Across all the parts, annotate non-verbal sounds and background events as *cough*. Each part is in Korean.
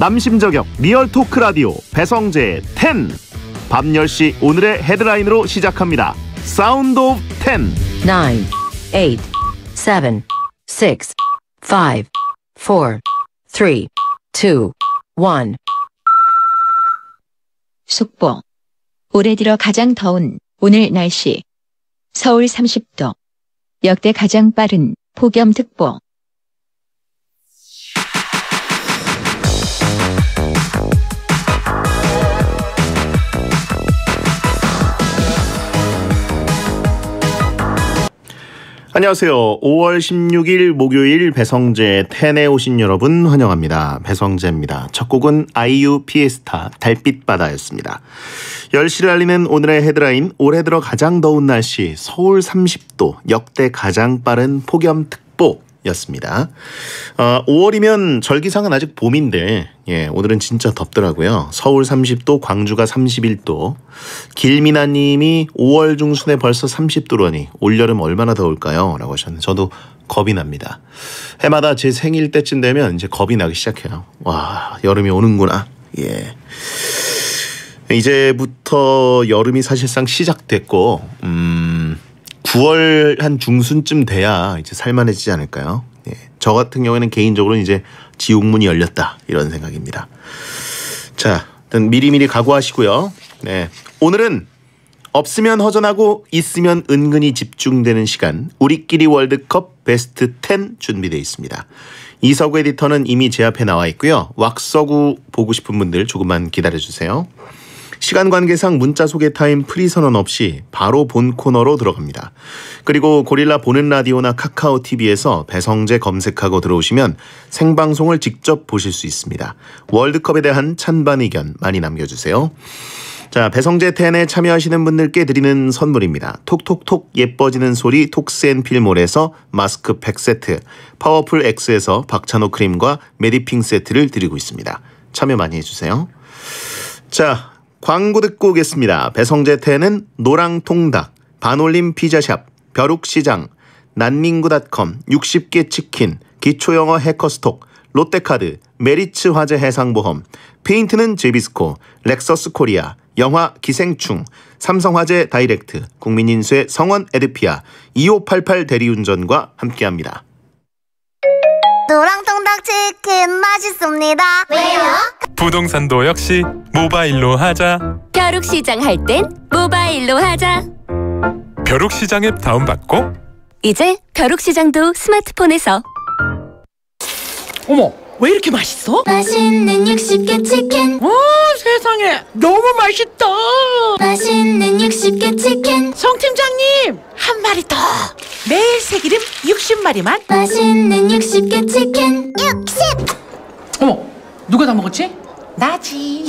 남심저격 리얼토크 라디오 배성재 10. 밤 10시 오늘의 헤드라인으로 시작합니다. 사운드 오브 10. 9, 8, 7, 6, 5, 4, 3, 2, 1. 속보. 올해 들어 가장 더운 오늘 날씨. 서울 30도. 역대 가장 빠른 폭염특보. 안녕하세요. 5월 16일 목요일 배성재 텐에 오신 여러분 환영합니다. 배성재입니다. 첫 곡은 아이유 피에스타 달빛바다였습니다. 10시를 알리는 오늘의 헤드라인 올해 들어 가장 더운 날씨 서울 30도 역대 가장 빠른 폭염특보 였습니다. 어, 5월이면 절기상은 아직 봄인데 예, 오늘은 진짜 덥더라고요. 서울 30도, 광주가 31도. 길미나 님이 5월 중순에 벌써 30도라니 올여름 얼마나 더울까요? 라고 하셨는데 저도 겁이 납니다. 해마다 제 생일 때쯤 되면 이제 겁이 나기 시작해요. 와, 여름이 오는구나. 예. 이제부터 여름이 사실상 시작됐고 음 9월 한 중순쯤 돼야 이제 살만해지지 않을까요? 예. 저 같은 경우에는 개인적으로 이제 지옥문이 열렸다 이런 생각입니다. 자, 일단 미리미리 각오하시고요. 네, 오늘은 없으면 허전하고 있으면 은근히 집중되는 시간 우리끼리 월드컵 베스트 10 준비되어 있습니다. 이석우 에디터는 이미 제 앞에 나와 있고요. 왁서구 보고 싶은 분들 조금만 기다려주세요. 시간 관계상 문자 소개 타임 프리 선언 없이 바로 본 코너로 들어갑니다. 그리고 고릴라 보는 라디오나 카카오 TV에서 배성재 검색하고 들어오시면 생방송을 직접 보실 수 있습니다. 월드컵에 대한 찬반 의견 많이 남겨주세요. 자, 배성재 텐에 참여하시는 분들께 드리는 선물입니다. 톡톡톡 예뻐지는 소리 톡스앤필몰에서 마스크팩 세트, 파워풀 X에서 박찬호 크림과 메디핑 세트를 드리고 있습니다. 참여 많이 해주세요. 자, 광고 듣고 오겠습니다. 배성재태는 노랑통닭, 반올림 피자샵, 벼룩시장, 난민구닷컴, 60개 치킨, 기초영어 해커스톡, 롯데카드, 메리츠 화재 해상보험, 페인트는 제비스코, 렉서스 코리아, 영화 기생충, 삼성화재 다이렉트, 국민인수의 성원 에드피아, 2588 대리운전과 함께합니다. 노랑통닭 치킨 맛있습니다. 왜요? 부동산도 역시 모바일로 하자. 벼룩시장 할 땐 모바일로 하자. 벼룩시장 앱 다운받고 이제 벼룩시장도 스마트폰에서 어머 왜 이렇게 맛있어? 맛있는 60개 치킨 와 세상에 너무 맛있다 맛있는 60개 치킨 송 팀장님 한 마리 더 매일 새기름 60마리만 맛있는 60개 치킨 60! 어머, 누가 다 먹었지? 나지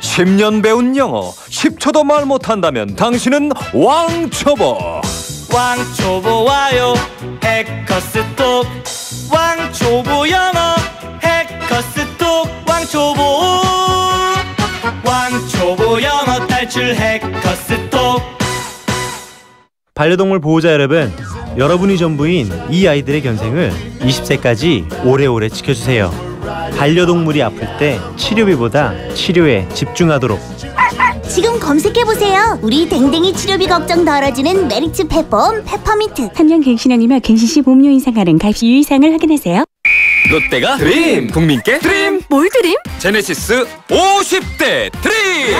10년 배운 영어 10초도 말 못한다면 당신은 왕초보 왕초보 와요 해커스톡 왕초보 영어 해커스톡 왕초보 왕초보 영어 탈출 해커스톡 반려동물 보호자 여러분, 여러분이 전부인 이 아이들의 견생을 20세까지 오래오래 지켜주세요. 반려동물이 아플 때 치료비보다 치료에 집중하도록. 지금 검색해보세요. 우리 댕댕이 치료비 걱정 덜어주는 메리츠 페폼 페퍼미트 3년 갱신형이며 갱신 1 5료인상 가능 가입 시 유의사항을 확인하세요. 롯데가 드림! 국민께 드림! 뭘 드림? 제네시스 50대 드림!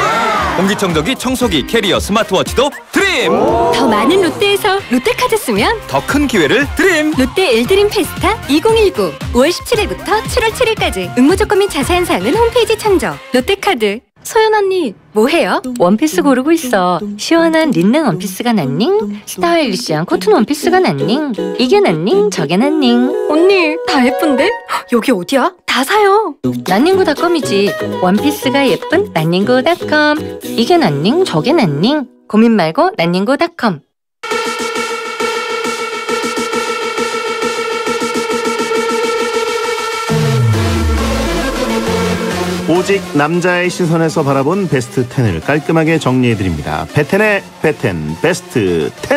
공기청정기, 청소기, 캐리어, 스마트워치도 드림! 더 많은 롯데에서 롯데카드 쓰면 더 큰 기회를 드림! 롯데 일드림 페스타 2019 5월 17일부터 7월 7일까지 응모 조건 및 자세한 사항은 홈페이지 참조 롯데카드 소연 언니 뭐해요? 원피스 고르고 있어 시원한 린넨 원피스가 낫닝? 스타일리시한 코튼 원피스가 낫닝? 이게 낫닝? 저게 낫닝? 언니 다 예쁜데? 여기 어디야? 다 사요 낫닝구닷컴이지 원피스가 예쁜 낫닝구닷컴 이게 낫닝? 저게 낫닝? 고민 말고 낫닝구닷컴 오직 남자의 시선에서 바라본 베스트 10을 깔끔하게 정리해드립니다. 베텐의 베텐 베스트 10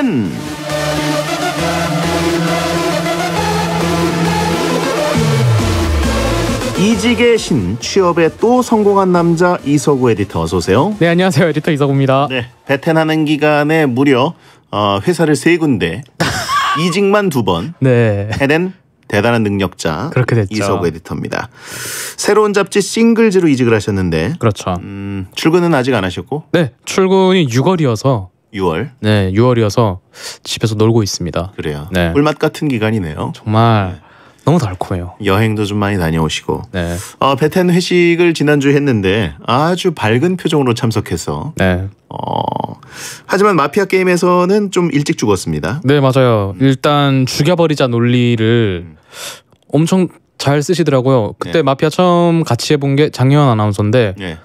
이직의 신 취업에 또 성공한 남자 이서구 에디터 어서 오세요. 네 안녕하세요 에디터 이서구입니다. 네 베텐하는 기간에 무려 어, 회사를 세 군데 *laughs* 이직만 두 번. 네. 해낸 대단한 능력자 그렇게 됐죠. 이석우 에디터입니다. 새로운 잡지 싱글즈로 이직을 하셨는데 그렇죠. 음, 출근은 아직 안 하셨고 네 출근이 6월이어서 6월 네 6월이어서 집에서 놀고 있습니다. 그래요. 네. 꿀맛 같은 기간이네요. 정말 네. 너무 달콤해요. 여행도 좀 많이 다녀오시고 네. 어, 베텐 회식을 지난주 했는데 아주 밝은 표정으로 참석해서 네. 어, 하지만 마피아 게임에서는 좀 일찍 죽었습니다. 네 맞아요. 음. 일단 죽여버리자 논리를 음. 엄청 잘 쓰시더라고요. 그때 예. 마피아 처음 같이 해본 게 장현 아나운서인데 예.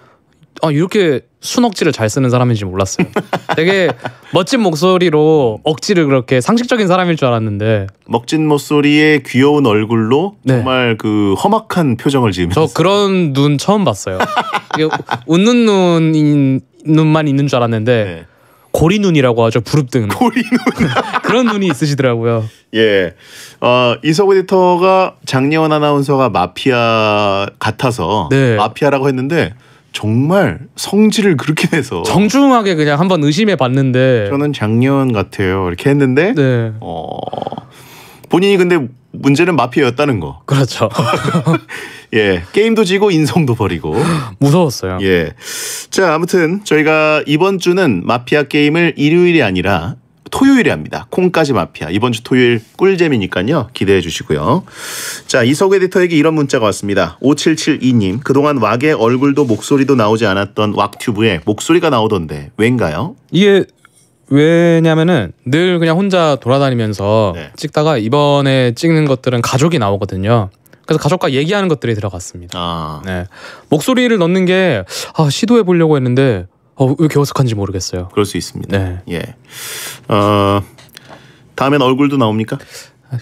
아 이렇게 순억지를 잘 쓰는 사람인지 몰랐어요. *laughs* 되게 멋진 목소리로 억지를 그렇게 상식적인 사람일 줄 알았는데 멋진 목소리에 귀여운 얼굴로 네. 정말 그 험악한 표정을 지으면서 저 그런 눈 처음 봤어요. *laughs* 웃는 눈인 눈만 있는 줄 알았는데 네. 고리 눈이라고 하죠. 부릅뜬 고리 눈 그런 눈이 있으시더라고요. 예, 어, 이석 에디터가 장예원 아나운서가 마피아 같아서 네. 마피아라고 했는데 정말 성질을 그렇게 내서 정중하게 그냥 한번 의심해 봤는데 저는 장예원 같아요 이렇게 했는데 네. 어. 본인이 근데 문제는 마피아였다는 거. 그렇죠. *laughs* 예. 게임도 지고 인성도 버리고. 무서웠어요. 예. 자, 아무튼 저희가 이번 주는 마피아 게임을 일요일이 아니라 토요일에 합니다. 콩까지 마피아. 이번 주 토요일 꿀잼이니까요. 기대해 주시고요. 자, 이석 에디터에게 이런 문자가 왔습니다. 5772님. 그동안 왁의 얼굴도 목소리도 나오지 않았던 왁튜브에 목소리가 나오던데 왠가요? 이게 왜냐면은 늘 그냥 혼자 돌아다니면서 네. 찍다가 이번에 찍는 것들은 가족이 나오거든요. 그래서 가족과 얘기하는 것들이 들어갔습니다. 아. 네. 목소리를 넣는 게 아, 시도해 보려고 했는데 어, 왜 어색한지 모르겠어요. 그럴 수 있습니다. 네. 예. 어, 다음엔 얼굴도 나옵니까?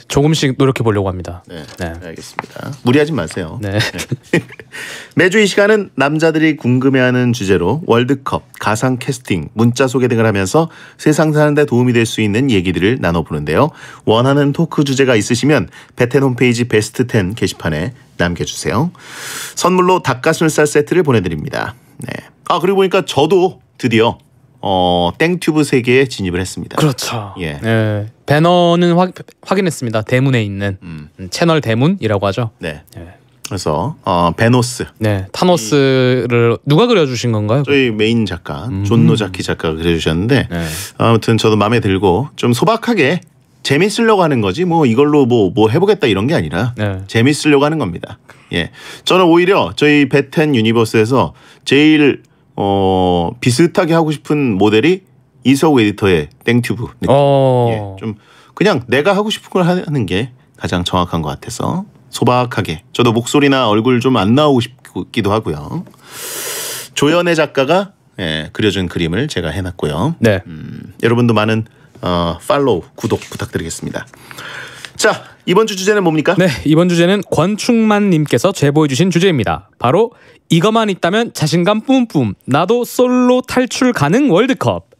조금씩 노력해 보려고 합니다. 네, 네. 알겠습니다. 무리하지 마세요. 네. 네. *laughs* 매주 이 시간은 남자들이 궁금해하는 주제로 월드컵, 가상 캐스팅, 문자 소개 등을 하면서 세상 사는데 도움이 될 수 있는 얘기들을 나눠보는데요. 원하는 토크 주제가 있으시면 베텐 홈페이지 베스트 10 게시판에 남겨주세요. 선물로 닭가슴살 세트를 보내드립니다. 네. 아 그리고 보니까 저도 드디어 어, 땡튜브 세계에 진입을 했습니다. 그렇죠. 예. 네. 배너는 확, 확인했습니다. 대문에 있는 음. 음. 채널 대문이라고 하죠. 네. 예. 그래서 어, 베노스. 네. 타노스를 누가 그려주신 건가요? 저희 메인 작가 음. 존 노자키 작가가 그려주셨는데 네. 아무튼 저도 마음에 들고 좀 소박하게 재밌으려고 하는 거지 뭐 이걸로 뭐뭐 뭐 해보겠다 이런 게 아니라 네. 재밌으려고 하는 겁니다. 예, 저는 오히려 저희 배텐 유니버스에서 제일 어, 비슷하게 하고 싶은 모델이 이서우 에디터의 땡튜브 느낌. 어. 예, 좀 그냥 내가 하고 싶은 걸 하는 게 가장 정확한 것 같아서 소박하게 저도 목소리나 얼굴 좀 안 나오고 싶기도 하고요. 조연의 작가가 예, 그려준 그림을 제가 해놨고요. 네. 음, 여러분도 많은 어, 팔로우 구독 부탁드리겠습니다. 자, 이번 주 주제는 뭡니까? 네, 이번 주제는 권충만 님께서 제보해 주신 주제입니다. 바로 이것만 있다면 자신감 뿜뿜. 나도 솔로 탈출 가능 월드컵.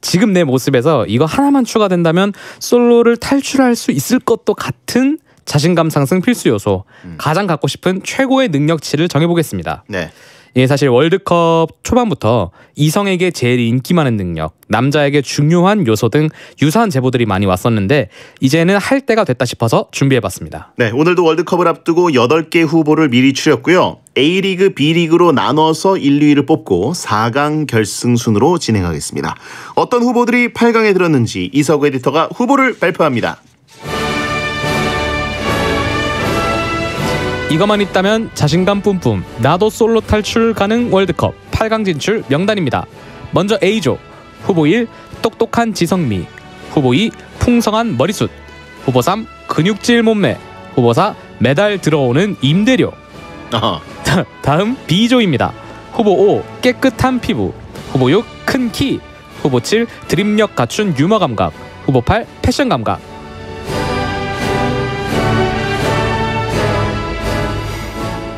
지금 내 모습에서 이거 하나만 추가된다면 솔로를 탈출할 수 있을 것도 같은 자신감 상승 필수 요소. 음. 가장 갖고 싶은 최고의 능력치를 정해 보겠습니다. 네. 예, 사실 월드컵 초반부터 이성에게 제일 인기 많은 능력, 남자에게 중요한 요소 등 유사한 제보들이 많이 왔었는데 이제는 할 때가 됐다 싶어서 준비해봤습니다. 네, 오늘도 월드컵을 앞두고 8개 후보를 미리 추렸고요. A리그, B리그로 나눠서 1, 2위를 뽑고 4강 결승순으로 진행하겠습니다. 어떤 후보들이 8강에 들었는지 이석우 에디터가 후보를 발표합니다. 이것만 있다면 자신감 뿜뿜 나도 솔로 탈출 가능 월드컵 8강 진출 명단입니다. 먼저 A조 후보 1 똑똑한 지성미 후보 2 풍성한 머리숱 후보 3 근육질 몸매 후보 4 매달 들어오는 임대료 아하. 다음 B조입니다. 후보 5 깨끗한 피부 후보 6큰 키 후보 7 드립력 갖춘 유머 감각 후보 8 패션 감각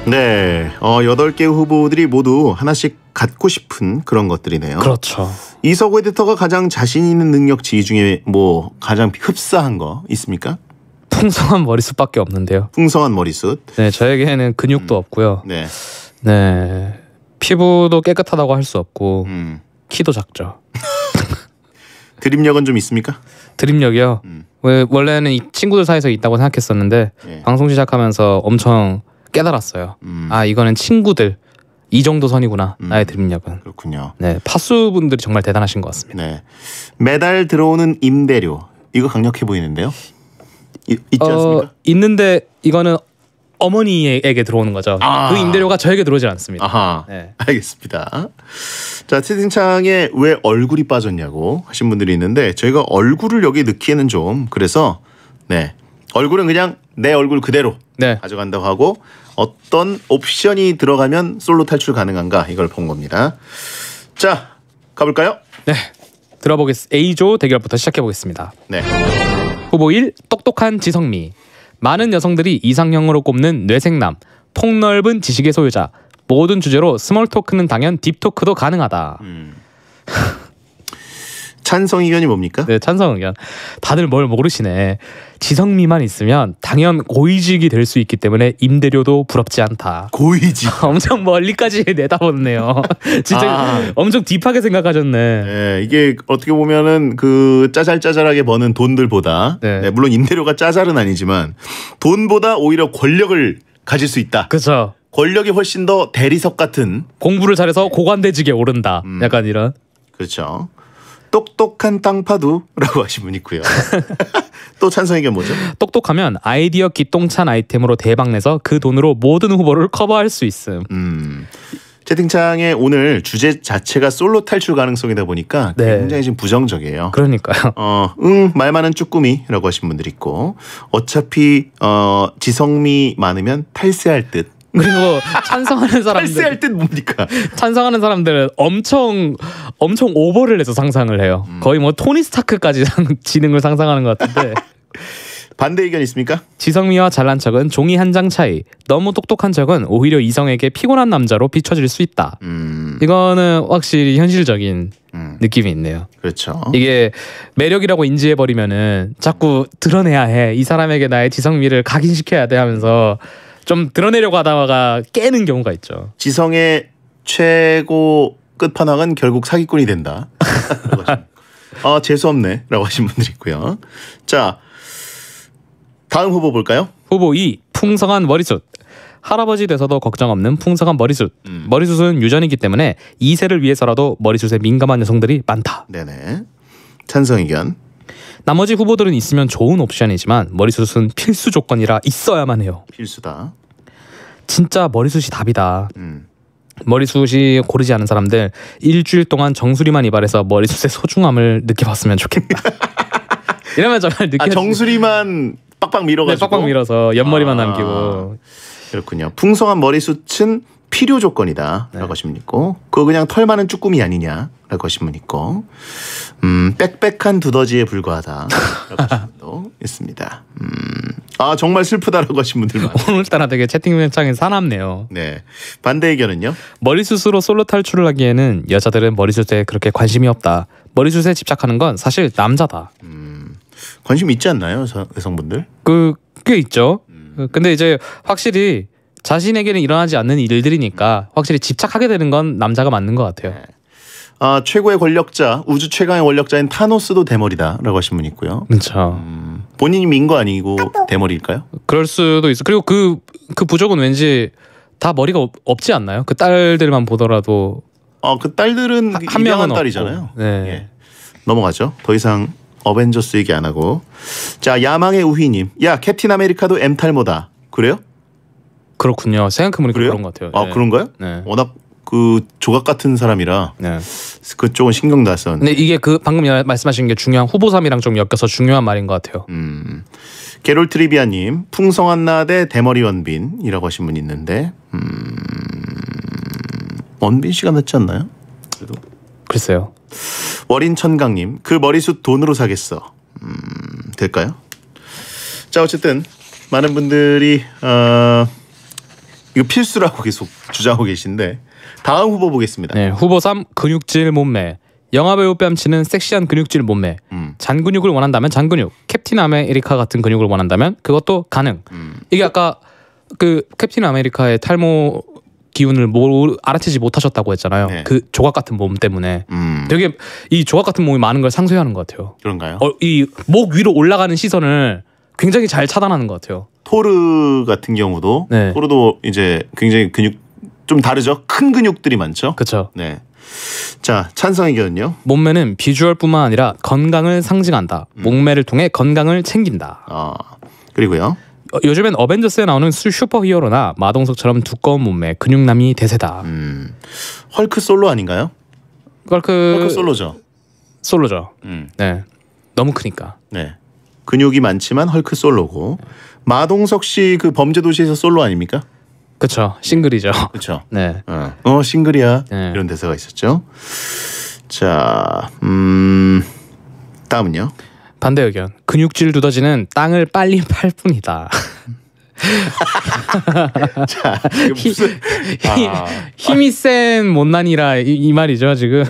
네, 어, 8개 후보들이 모두 하나씩 갖고 싶은 그런 것들이네요. 그렇죠. 이석호 에디터가 가장 자신 있는 능력지 중에 뭐 가장 흡사한 거 있습니까? 풍성한 머리숱밖에 없는데요. 풍성한 머리숱. 네, 저에게는 근육도 음. 없고요. 네. 네. 피부도 깨끗하다고 할 수 없고 음. 키도 작죠. *laughs* 드립력은 좀 있습니까? 드립력이요. 음. 원래는 이 친구들 사이에서 있다고 생각했었는데 예. 방송 시작하면서 엄청 깨달았어요. 음. 아 이거는 친구들 이 정도 선이구나 음. 나의 드립력은. 그렇군요. 네 파수 분들이 정말 대단하신 것 같습니다. 네 매달 들어오는 임대료 이거 강력해 보이는데요. 이, 있지 어, 않습니까? 있는데 이거는 어머니에게 들어오는 거죠. 아. 그 임대료가 저에게 들어오지 않습니다. 아하. 네. 알겠습니다. 자, 채팅창에 왜 얼굴이 빠졌냐고 하신 분들이 있는데 저희가 얼굴을 여기 넣기에는 좀 그래서 네. 얼굴은 그냥 내 얼굴 그대로 네. 가져간다고 하고 어떤 옵션이 들어가면 솔로 탈출 가능한가 이걸 본 겁니다. 자, 가볼까요? 네. 들어보겠습니다. A조 대결부터 시작해보겠습니다. 네. 후보 1. 똑똑한 지성미. 많은 여성들이 이상형으로 꼽는 뇌생남. 폭넓은 지식의 소유자. 모든 주제로 스몰 토크는 당연 딥토크도 가능하다. 음. *laughs* 찬성 의견이 뭡니까? 네, 찬성 의견. 다들 뭘 모르시네. 지성미만 있으면 당연 고위직이 될 수 있기 때문에 임대료도 부럽지 않다. 고위직. *laughs* 엄청 멀리까지 *laughs* 내다보네요. *laughs* 진짜 아. 엄청 딥하게 생각하셨네. 네, 이게 어떻게 보면은 그 짜잘짜잘하게 버는 돈들보다 네. 네, 물론 임대료가 짜잘은 아니지만 돈보다 오히려 권력을 가질 수 있다. 그렇죠. 권력이 훨씬 더 대리석 같은 공부를 잘해서 고관대직에 오른다. 음. 약간 이런. 그렇죠. 똑똑한 땅파두라고 *laughs* 하신 분 있고요. *laughs* 또 찬성 의견 뭐죠? 똑똑하면 아이디어 기똥찬 아이템으로 대박내서 그 돈으로 모든 후보를 커버할 수 있음. 음. 채팅창에 오늘 주제 자체가 솔로 탈출 가능성이다 보니까 네. 굉장히 지금 부정적이에요. 그러니까요. 어, 응, 말 많은 쭈꾸미라고 하신 분들 있고 어차피 어, 지성미 많으면 탈세할 듯. 그리고 찬성하는 사람들 탈세할 땐 뭡니까? 찬성하는 사람들은 엄청 엄청 오버를 해서 상상을 해요. 음. 거의 뭐 토니 스타크까지 지능을 상상하는 것 같은데. *laughs* 반대 의견 있습니까? 지성미와 잘난 척은 종이 한 장 차이. 너무 똑똑한 척은 오히려 이성에게 피곤한 남자로 비춰질 수 있다. 음. 이거는 확실히 현실적인 음. 느낌이 있네요. 그렇죠. 이게 매력이라고 인지해 버리면은 자꾸 드러내야 해. 이 사람에게 나의 지성미를 각인시켜야 돼 하면서 좀 드러내려고 하다가 깨는 경우가 있죠. 지성의 최고 끝판왕은 결국 사기꾼이 된다. 아 재수 없네라고 하신 분들 있고요. 자 다음 후보 볼까요? 후보 2 풍성한 머리숱. 할아버지 돼서도 걱정 없는 풍성한 머리숱. 음. 머리숱은 유전이기 때문에 이세를 위해서라도 머리숱에 민감한 여성들이 많다. 네네. 찬성 의견. 나머지 후보들은 있으면 좋은 옵션이지만 머리숱은 필수 조건이라 있어야만 해요. 필수다. 진짜 머리숱이 답이다. 음. 머리숱이 고르지 않은 사람들 일주일 동안 정수리만 이발해서 머리숱의 소중함을 느껴봤으면 좋겠다. *laughs* 이러면 정말 느끼아 정수리만 빡빡 밀어가지고. 네, 빡빡 밀어서 옆머리만 아, 남기고. 그렇군요. 풍성한 머리숱은 필요 조건이다라고 네. 하시면 있고 그거 그냥 털 많은 쭈꾸미 아니냐라고 하시면 있고 음 빽빽한 두더지에 불과하다라고 하시 *laughs* 분도 있습니다. 음아 정말 슬프다라고 하신 분들 많아요. 오늘따라 되게 채팅창이 사납네요. 네 반대 의견은요? 머리숱으로 솔로 탈출을 하기에는 여자들은 머리숱에 그렇게 관심이 없다. 머리숱에 집착하는 건 사실 남자다. 음 관심 있지 않나요 여성분들? 그 꽤 있죠. 음. 그, 근데 이제 확실히 자신에게는 일어나지 않는 일들이니까 확실히 집착하게 되는 건 남자가 맞는 것 같아요. 네. 아, 최고의 권력자, 우주 최강의 권력자인 타노스도 대머리다라고 하신 분 있고요. 그렇죠. 음, 본인이 민거 아니고 대머리일까요? 그럴 수도 있어. 그리고 그그 그 부족은 왠지 다 머리가 없, 지 않나요? 그 딸들만 보더라도 어그 아, 딸들은 하, 한 명은 딸이잖아요. 네. 예. 넘어가죠. 더 이상 어벤져스 얘기 안 하고 자 야망의 우희님, 야 캡틴 아메리카도 엠탈모다. 그래요? 그렇군요. 생각해보니까 그래요? 그런 것 같아요. 아 네. 그런가요? 네. 워낙 그 조각 같은 사람이라 네. 그쪽은 신경 났었. 근데 이게 그 방금 말씀하신 게 중요한 후보삼이랑 좀 엮여서 중요한 말인 것 같아요. 음. 게롤 트리비아님 풍성한 나대 대머리 원빈이라고 하신 분 있는데 음... 원빈 씨가 낫지 않나요? 그래도 글쎄요. 월인 천강님 그 머리숱 돈으로 사겠어. 음... 될까요? 자 어쨌든 많은 분들이 어... 이거 필수라고 계속 주장하고 계신데 다음 후보 보겠습니다. 네, 후보 3 근육질 몸매. 영화배우 뺨치는 섹시한 근육질 몸매. 음. 잔근육을 원한다면 잔근육. 캡틴 아메리카 같은 근육을 원한다면 그것도 가능. 음. 이게 아까 그 캡틴 아메리카의 탈모 기운을 모르, 알아채지 못하셨다고 했잖아요. 네. 그 조각 같은 몸 때문에 음. 되게 이 조각 같은 몸이 많은 걸 상쇄하는 것 같아요. 그런가요? 어, 이 목 위로 올라가는 시선을 굉장히 잘 차단하는 것 같아요. 포르 같은 경우도 네. 포르도 이제 굉장히 근육 좀 다르죠. 큰 근육들이 많죠. 그렇죠. 네. 자, 찬성 의견은요? 몸매는 비주얼뿐만 아니라 건강을 상징한다. 음. 몸매를 통해 건강을 챙긴다. 아. 그리고요. 어, 요즘엔 어벤져스에 나오는 슈퍼히어로나 마동석처럼 두꺼운 몸매 근육남이 대세다. 음. 헐크 솔로 아닌가요? 헐크, 헐크 솔로죠. 솔로죠. 음. 네. 너무 크니까. 네. 근육이 많지만 헐크 솔로고 마동석 씨 그 범죄도시에서 솔로 아닙니까? 그쵸 싱글이죠. 그쵸. *laughs* 네. 어. 어, 싱글이야 네. 이런 대사가 있었죠. 자, 음 다음은요. 반대 의견. 근육질 두더지는 땅을 빨리 *laughs* 팔 뿐이다. *laughs* 자, 무슨... 힘, 아, 힘이 센 못난이라 이, 이 말이죠 지금.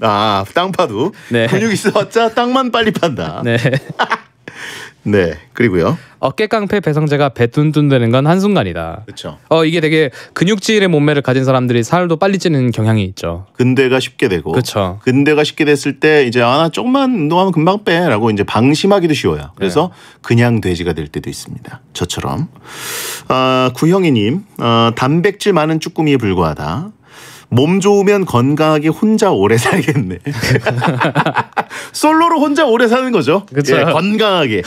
아, 땅 파도. 네. 근육 있어봤자 땅만 빨리 판다. 네. 네. 그리고요. 어깨 깡패 배성재가 배둔뚠되는건 한순간이다. 그렇죠. 어 이게 되게 근육질의 몸매를 가진 사람들이 살도 빨리 찌는 경향이 있죠. 근대가 쉽게 되고. 그렇죠. 근대가 쉽게 됐을 때 이제 아나 조금만 운동하면 금방 빼라고 이제 방심하기도 쉬워요. 그래서 네. 그냥 돼지가 될 때도 있습니다. 저처럼. 아, 구형이님 어, 단백질 많은 쭈꾸미에 불과하다. 몸 좋으면 건강하게 혼자 오래 살겠네. *laughs* 솔로로 혼자 오래 사는 거죠. 그렇죠. 예, 건강하게.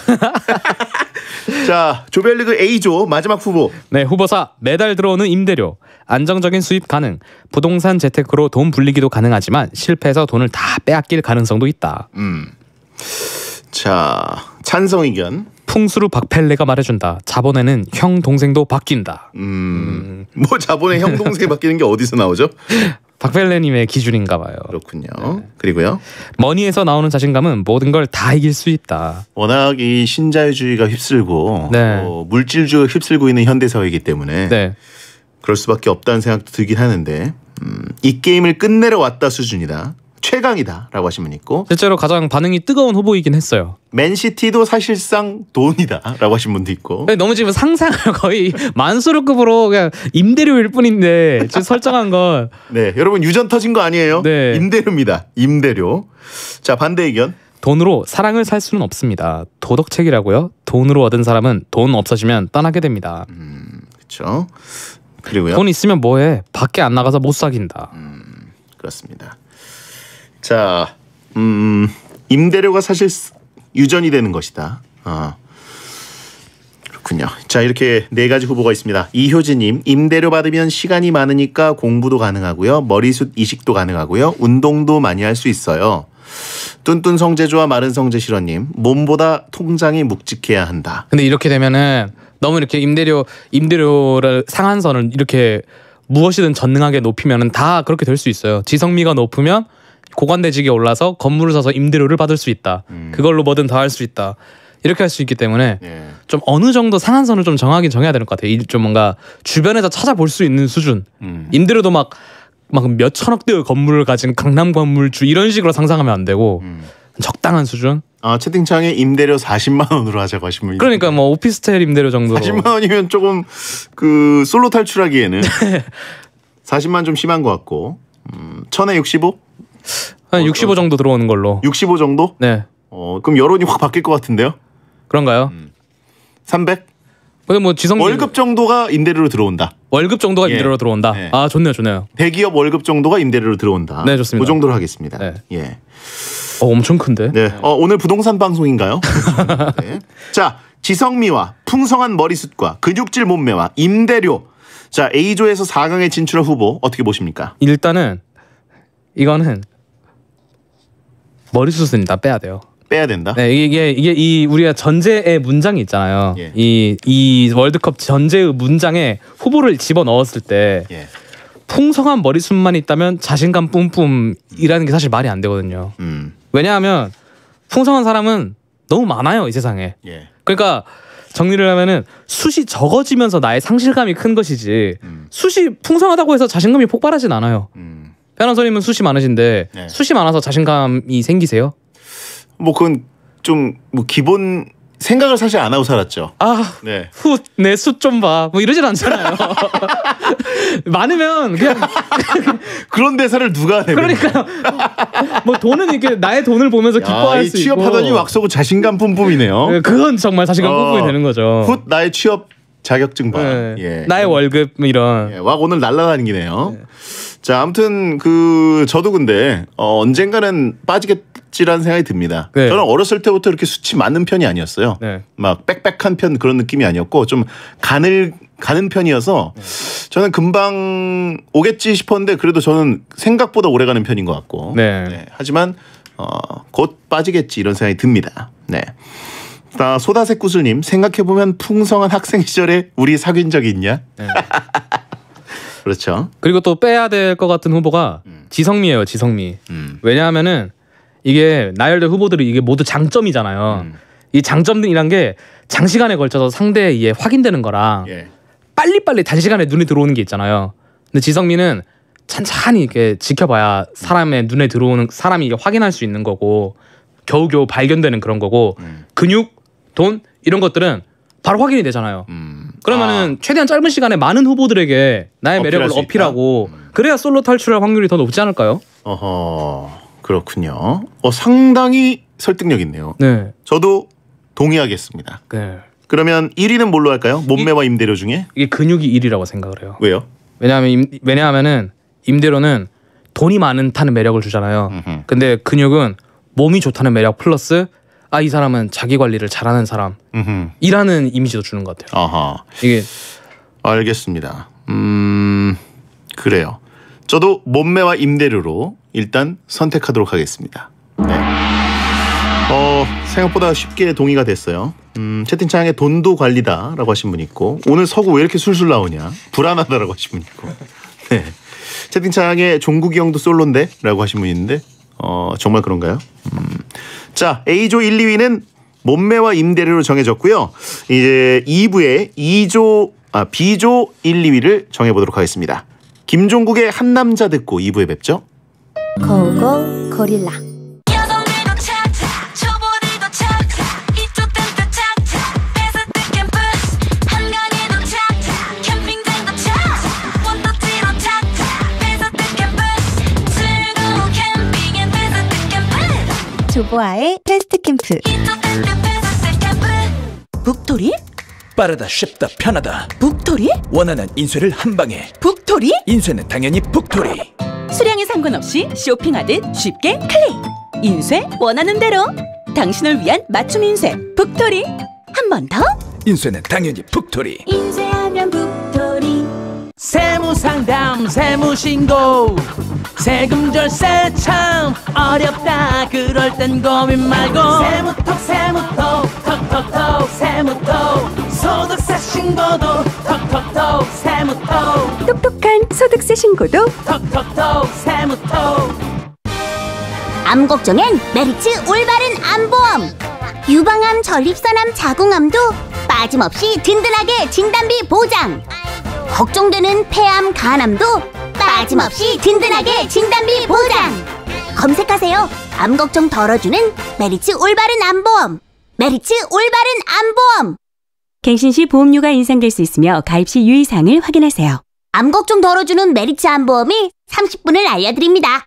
*laughs* 자, 조별리그 A조 마지막 후보. 네, 후보 4. 매달 들어오는 임대료. 안정적인 수입 가능. 부동산 재테크로 돈 불리기도 가능하지만 실패해서 돈을 다 빼앗길 가능성도 있다. 음. 자, 찬성 의견. 풍수로 박펠레가 말해준다. 자본에는 형 동생도 바뀐다. 음, 뭐 자본에 형 동생이 *laughs* 바뀌는 게 어디서 나오죠? 박펠레님의 기준인가 봐요. 그렇군요. 네. 그리고요. 머니에서 나오는 자신감은 모든 걸 다 이길 수 있다. 워낙 이 신자유주의가 휩쓸고 네. 어, 물질주의가 휩쓸고 있는 현대 사회이기 때문에 네. 그럴 수밖에 없다는 생각도 들긴 하는데 음, 이 게임을 끝내러 왔다 수준이다. 최강이다라고 하신 분 있고 실제로 가장 반응이 뜨거운 후보이긴 했어요. 맨시티도 사실상 돈이다라고 하신 분도 있고 네, 너무 지금 상상을 거의 만수르급으로 그냥 임대료일 뿐인데 지금 설정한 건 네, 여러분 유전 터진 거 아니에요? 네. 임대료입니다. 임대료. 자, 반대 의견. 돈으로 사랑을 살 수는 없습니다. 도덕책이라고요. 돈으로 얻은 사람은 돈 없어지면 떠나게 됩니다. 음, 그렇죠. 그리고요. 돈 있으면 뭐해? 밖에 안 나가서 못 사귄다. 음, 그렇습니다. 자, 음, 임대료가 사실 유전이 되는 것이다. 어. 그렇군요. 자, 이렇게 네 가지 후보가 있습니다. 이효진님, 임대료 받으면 시간이 많으니까 공부도 가능하고요. 머리숱 이식도 가능하고요. 운동도 많이 할 수 있어요. 뚠뚠 성재조와 마른 성재 실원님, 몸보다 통장이 묵직해야 한다. 근데 이렇게 되면은 너무 이렇게 임대료 임대료를 상한선을 이렇게 무엇이든 전능하게 높이면은 다 그렇게 될 수 있어요. 지성미가 높으면 고관대직에 올라서 건물을 사서 임대료를 받을 수 있다. 음. 그걸로 뭐든 다 할 수 있다. 이렇게 할 수 있기 때문에 예. 좀 어느 정도 상한선을 좀 정하긴 정해야 되는 것 같아요. 좀 뭔가 주변에서 찾아볼 수 있는 수준. 음. 임대료도 막 막 몇 천억대의 건물을 가진 강남 건물주 이런 식으로 상상하면 안 되고 음. 적당한 수준. 아 채팅창에 임대료 40만 원으로 하자고 하신 분이 그러니까 뭐 오피스텔 임대료 정도 40만 원이면 조금 그 솔로 탈출하기에는 40만 *laughs* 좀 심한 것 같고 음, 천에 65? 한65 어, 어. 정도 들어오는 걸로. 65 정도? 네. 어 그럼 여론이 확 바뀔 것 같은데요? 그런가요? 음. 300? 근데 뭐 지성 월급 정도가 임대료로 들어온다. 월급 정도가 예. 임대료로 들어온다. 예. 아 좋네요, 좋네요. 대기업 월급 정도가 임대료로 들어온다. 네, 좋습니다. 그 정도로 하겠습니다. 네. 예. 어 엄청 큰데. 네. 어 오늘 부동산 방송인가요? *laughs* 그렇죠. 네. 자 지성미와 풍성한 머리숱과 근육질 몸매와 임대료. 자 A조에서 4강에 진출한 후보 어떻게 보십니까? 일단은 이거는 머리 숱입니다 빼야 돼요. 빼야 된다. 네, 이게 이게 이 우리가 전제의 문장이 있잖아요. 이이 예. 이 월드컵 전제의 문장에 후보를 집어 넣었을 때 예. 풍성한 머리숱만 있다면 자신감 뿜뿜이라는 게 사실 말이 안 되거든요. 음. 왜냐하면 풍성한 사람은 너무 많아요 이 세상에. 예. 그러니까 정리를 하면은 숱이 적어지면서 나의 상실감이 큰 것이지 음. 숱이 풍성하다고 해서 자신감이 폭발하진 않아요. 음. 편한 선임은 숱이 많으신데 네. 숱이 많아서 자신감이 생기세요? 뭐 그건 좀 뭐 기본 생각을 사실 안 하고 살았죠. 아, 네. 훗, 내 숱 좀 봐. 뭐 이러진 않잖아요. *laughs* 많으면 그냥 *laughs* 그런 대사를 누가 해? 그러니까뭐 *laughs* 돈은 이렇게 나의 돈을 보면서 기뻐할 야, 수 취업하더니 있고. 취업하더니 왁서고 자신감 뿜뿜이네요. 네, 그건 정말 자신감 어, 뿜뿜이 되는 거죠. 훗 나의 취업 자격증 봐. 네. 예. 나의 월급 뭐 이런. 예. 와 오늘 날라다니네요. 네. 자, 아무튼 그 저도 근데 어, 언젠가는 빠지겠지라는 생각이 듭니다. 네. 저는 어렸을 때부터 이렇게 수치 많은 편이 아니었어요. 네. 막 빽빽한 편 그런 느낌이 아니었고 좀 간을 가는 편이어서 네. 저는 금방 오겠지 싶었는데 그래도 저는 생각보다 오래 가는 편인 것 같고. 네. 네. 하지만 어, 곧 빠지겠지 이런 생각이 듭니다. 네. 자, 소다색 구슬님 생각해보면 풍성한 학생 시절에 우리 사귄 적 있냐? 네. *laughs* 그렇죠. 그리고 또 빼야 될 것 같은 후보가 음. 지성미예요. 지성미. 음. 왜냐하면은 이게 나열된 후보들이 이게 모두 장점이잖아요. 음. 이 장점이란 게 장시간에 걸쳐서 상대에 의해 확인되는 거랑 예. 빨리빨리 단시간에 눈에 들어오는 게 있잖아요. 근데 지성미는 찬찬히 이렇게 지켜봐야 사람의 눈에 들어오는 사람이 이게 확인할 수 있는 거고 겨우겨우 발견되는 그런 거고 음. 근육, 돈 이런 것들은 바로 확인이 되잖아요. 음. 그러면은 아. 최대한 짧은 시간에 많은 후보들에게 나의 매력을 어필하고 있 음. 그래야 솔로 탈출할 확률이 더 높지 않을까요? 어허 그렇군요. 어 상당히 설득력 있네요. 네. 저도 동의하겠습니다. 네. 그러면 1위는 뭘로 할까요? 몸매와 임대료 중에? 이게 근육이 1위라고 생각을 해요. 왜요? 왜냐하면 임, 왜냐하면은 임대료는 돈이 많다는 매력을 주잖아요. 음흠. 근데 근육은 몸이 좋다는 매력 플러스 아이 사람은 자기 관리를 잘하는 사람이라는 이미지도 주는 것 같아요. 아하. 이게 알겠습니다. 음 그래요. 저도 몸매와 임대료로 일단 선택하도록 하겠습니다. 네. 어 생각보다 쉽게 동의가 됐어요. 음, 채팅창에 돈도 관리다라고 하신 분 있고 오늘 서구 왜 이렇게 술술 나오냐 불안하다라고 하신 분 있고 네. 채팅창에 종국이 형도 솔로인데라고 하신 분 있는데 어 정말 그런가요? 음. 자, A조 1, 2위는 몸매와 임대료로 정해졌고요. 이제 2부에 2조 아, B조 1, 2위를 정해 보도록 하겠습니다. 김종국의 한 남자 듣고 2부에 뵙죠. 고고 고릴라 보아의 테스트 캠프 북토리? 빠르다 쉽다 편하다 북토리? 원하는 인쇄를 한 방에 북토리? 인쇄는 당연히 북토리 수량에 상관없이 쇼핑하듯 쉽게 클릭 인쇄 원하는 대로 당신을 위한 맞춤 인쇄 북토리 한 번더 인쇄는 당연히 북토리 인쇄하면 북토리 세무상담 세무신고 세금절세 참 어렵다 그럴 땐 고민 말고 세무톡 세무톡 톡톡톡 세무톡 소득세 신고도 톡톡톡 세무톡 똑똑한 소득세 신고도 톡톡톡 세무톡 암 걱정엔 메리츠 올바른 암보험 유방암, 전립선암, 자궁암도 빠짐없이 든든하게 진단비 보장 걱정되는 폐암, 간암도 빠짐없이 든든하게 진단비 보장! 검색하세요. 암 걱정 덜어주는 메리츠 올바른 암보험! 메리츠 올바른 암보험! 갱신 시 보험료가 인상될 수 있으며 가입 시 유의사항을 확인하세요. 암 걱정 덜어주는 메리츠 암보험이 30분을 알려드립니다.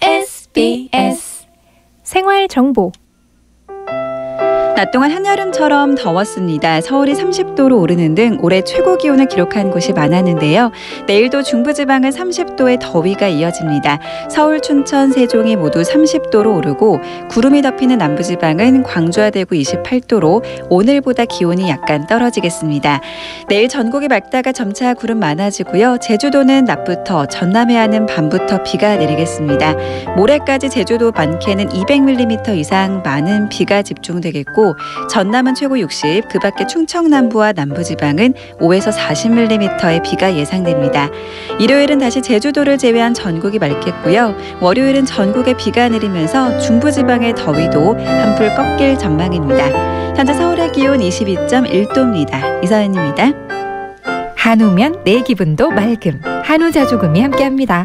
SBS 생활 정보 낮 동안 한여름처럼 더웠습니다. 서울이 30도로 오르는 등 올해 최고 기온을 기록한 곳이 많았는데요. 내일도 중부지방은 30도의 더위가 이어집니다. 서울, 춘천, 세종이 모두 30도로 오르고 구름이 덮이는 남부지방은 광주와 대구 28도로 오늘보다 기온이 약간 떨어지겠습니다. 내일 전국이 맑다가 점차 구름 많아지고요. 제주도는 낮부터 전남 해안은 밤부터 비가 내리겠습니다. 모레까지 제주도 많게는 200mm 이상 많은 비가 집중되겠고 전남은 최고 60, 그 밖에 충청남부와 남부지방은 5에서 40mm의 비가 예상됩니다. 일요일은 다시 제주도를 제외한 전국이 맑겠고요. 월요일은 전국에 비가 내리면서 중부지방의 더위도 한풀 꺾일 전망입니다. 현재 서울의 기온 22.1도입니다. 이서연입니다. 한우면 내 기분도 맑음. 한우 자조금이 함께합니다.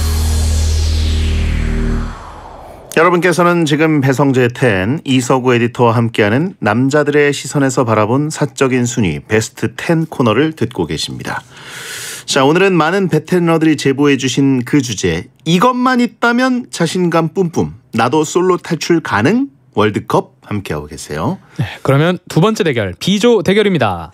여러분께서는 지금 배성재 텐 이서구 에디터와 함께하는 남자들의 시선에서 바라본 사적인 순위 베스트 10 코너를 듣고 계십니다. 자, 오늘은 많은 베테너들이 제보해 주신 그 주제 이것만 있다면 자신감 뿜뿜 나도 솔로 탈출 가능 월드컵 함께하고 계세요. 네, 그러면 두 번째 대결 비조 대결입니다.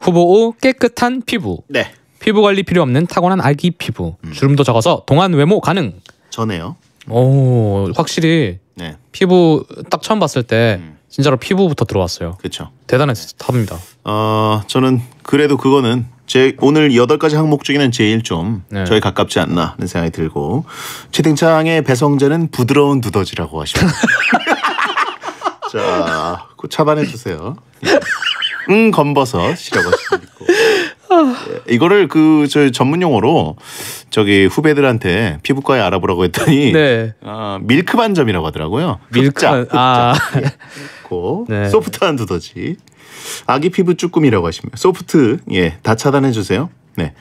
후보 5 깨끗한 피부. 네. 피부 관리 필요 없는 타고난 아기 피부. 음. 주름도 적어서 동안 외모 가능. 전에요 오, 확실히 네. 피부 딱 처음 봤을 때 음. 진짜로 피부부터 들어왔어요. 그렇죠. 대단했답니다. 어, 저는 그래도 그거는 제 오늘 여덟 가지 항목 중에는 제일 좀 네. 저희 가깝지 않나는 하 생각이 들고 채팅창의 배성재는 부드러운 두더지라고 하십니다. *laughs* 자, 그 차반해 주세요. 예. 응, 건버섯 시라고 하시고. 예, 이거를 그저 전문 용어로 저기 후배들한테 피부과에 알아보라고 했더니 네. 어, 아, 밀크 반점이라고 하더라고요. 밀크 반 아. *laughs* 고 네. 소프트한 두더지. 아기 피부 쭈꾸미라고 하시면 소프트 예 다 차단해 주세요. 네.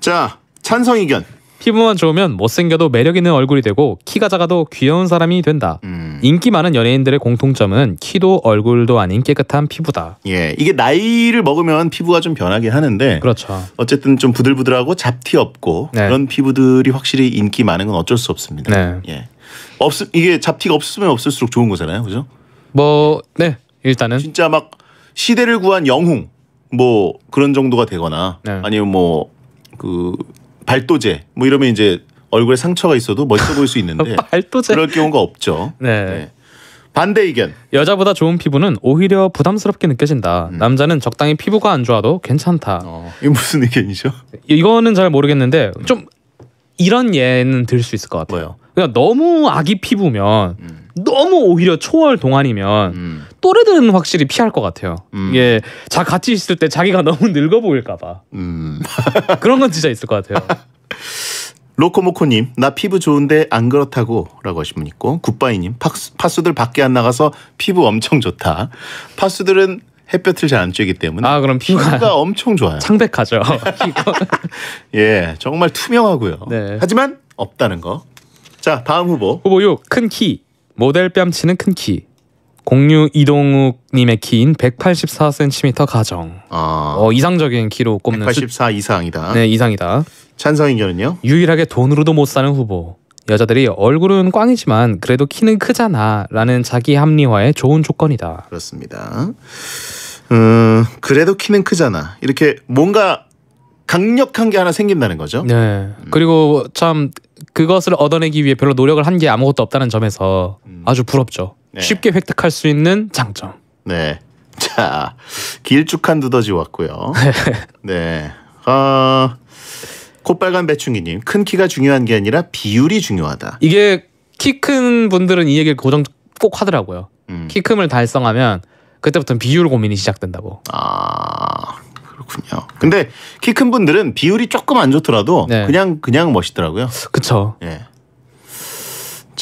자, 찬성 의견. 피부만 좋으면 못생겨도 매력 있는 얼굴이 되고 키가 작아도 귀여운 사람이 된다. 음. 인기 많은 연예인들의 공통점은 키도 얼굴도 아닌 깨끗한 피부다. 예, 이게 나이를 먹으면 피부가 좀 변하긴 하는데 그렇죠. 어쨌든 좀 부들부들하고 잡티 없고 네. 그런 피부들이 확실히 인기 많은 건 어쩔 수 없습니다. 네. 예. 없 이게 잡티가 없으면 없을수록 좋은 거잖아요. 그죠? 뭐 네. 일단은 진짜 막 시대를 구한 영웅 뭐 그런 정도가 되거나 네. 아니면 뭐 그 발도제 뭐 이러면 이제 얼굴에 상처가 있어도 멋있어 보일 수 있는데 *laughs* 발도제. 그럴 경우가 없죠. 네. 네. 반대 의견. 여자보다 좋은 피부는 오히려 부담스럽게 느껴진다. 음. 남자는 적당히 피부가 안 좋아도 괜찮다. 어, 이게 무슨 의견이죠? 이거는 잘 모르겠는데 좀 이런 예는 들 수 있을 것 같아요. 뭐요? 그러 그러니까 너무 아기 피부면 음. 너무 오히려 초월 동안이면 음. 또래들은 확실히 피할 것 같아요. 음. 이자 같이 있을 때 자기가 *laughs* 너무 늙어 보일까봐 음. 그런 건 진짜 있을 것 같아요. *laughs* 로코모코님, 나 피부 좋은데 안 그렇다고 라고 하신 분 있고, 굿바이님, 파수, 파수들 밖에 안 나가서 피부 엄청 좋다. 파수들은 햇볕을 잘 안 쬐기 때문에 아 그럼 피부가, 피부가 엄청 좋아요. 창백하죠. *laughs* 예, 정말 투명하고요. 네. 하지만 없다는 거. 자, 다음 후보. 후보 6, 큰 키. 모델 뺨치는 큰 키. 공유 이동욱님의 키인 184cm 가정. 아. 어, 이상적인 키로 꼽는. 184 수... 이상이다. 네, 이상이다. 찬성 의견은요? 유일하게 돈으로도 못 사는 후보. 여자들이 얼굴은 꽝이지만 그래도 키는 크잖아 라는 자기 합리화에 좋은 조건이다. 그렇습니다. 음, 그래도 키는 크잖아. 이렇게 뭔가 강력한 게 하나 생긴다는 거죠. 네. 음. 그리고 참 그것을 얻어내기 위해 별로 노력을 한 게 아무것도 없다는 점에서 음. 아주 부럽죠. 네. 쉽게 획득할 수 있는 장점. 네. *laughs* 자, 길쭉한 두더지 왔고요. *laughs* 네. 어, 아, 콧빨간 배충기님큰 키가 중요한 게 아니라 비율이 중요하다. 이게 키 큰 분들은 이 얘기를 고정 꼭 하더라고요. 음. 키 큼을 달성하면 그때부터 비율 고민이 시작된다고. 아 그렇군요. 근데 키 큰 분들은 비율이 조금 안 좋더라도 네. 그냥 그냥 멋있더라고요. 그쵸. 예.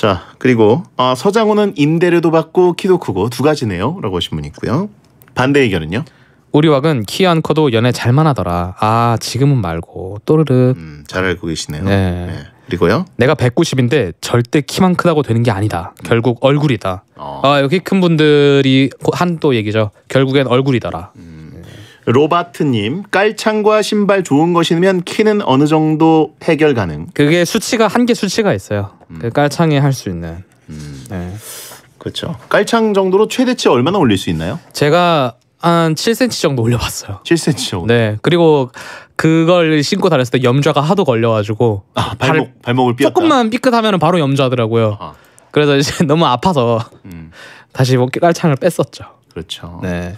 자 그리고 아, 서장훈은 임대료도 받고 키도 크고 두 가지네요 라고 하신 분 있고요. 반대 의견은요? 우리 왁은 키 안 커도 연애 잘만 하더라. 아 지금은 말고 또르르. 음, 잘 알고 계시네요. 네. 네. 그리고요? 내가 190인데 절대 키만 크다고 되는 게 아니다. 음. 결국 얼굴이다. 어. 아 여기 큰 분들이 한 또 얘기죠. 결국엔 얼굴이더라. 음. 로바트님 깔창과 신발 좋은 것이면 키는 어느 정도 해결 가능? 그게 수치가 한 개 수치가 있어요. 음. 그 깔창에 할 수 있는. 음. 네. 그렇죠. 깔창 정도로 최대치 얼마나 올릴 수 있나요? 제가 한 7cm 정도 올려봤어요. 7cm 정도. 네. 그리고 그걸 신고 다녔을 때 염좌가 하도 걸려가지고 아, 발목 발, 목을 삐었다. 조금만 삐끗하면 바로 염좌더라고요. 아. 그래서 이제 *laughs* 너무 아파서 음. 다시 목기 뭐 깔창을 뺐었죠. 그렇죠. 네.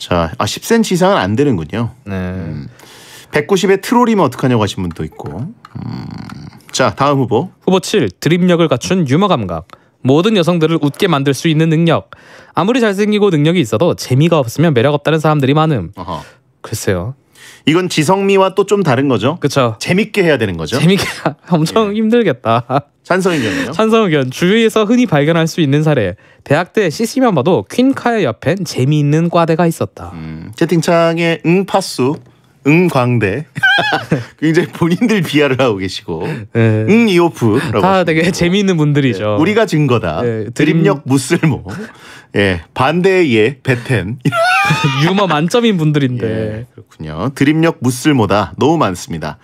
자, 아 10cm 이상은 안 되는군요. 네. 음, 190에 트롤이면 어떡하냐고 하신 분도 있고. 음, 자, 다음 후보. 후보 7. 드립력을 갖춘 유머 감각. 모든 여성들을 웃게 만들 수 있는 능력. 아무리 잘생기고 능력이 있어도 재미가 없으면 매력 없다는 사람들이 많음. 어허. 글쎄요. 이건 지성미와 또 좀 다른 거죠. 그렇죠. 재밌게 해야 되는 거죠. 재밌게 *laughs* 엄청 예. 힘들겠다. 찬성 의견이요. 찬성 의견 주위에서 흔히 발견할 수 있는 사례. 대학 때 CC만 봐도 퀸카의 옆엔 재미있는 과대가 있었다. 음, 채팅창에 응파수 응광대 *laughs* 굉장히 본인들 비하를 하고 계시고 네. 응이오프라고 되게 재미있는 분들이죠. 네. 우리가 증거다. 네. 드림력 무쓸모. 예 반대의 예 베텐. *laughs* 유머 만점인 분들인데. 예, 그렇군요. 드림력 무쓸모다. 너무 많습니다.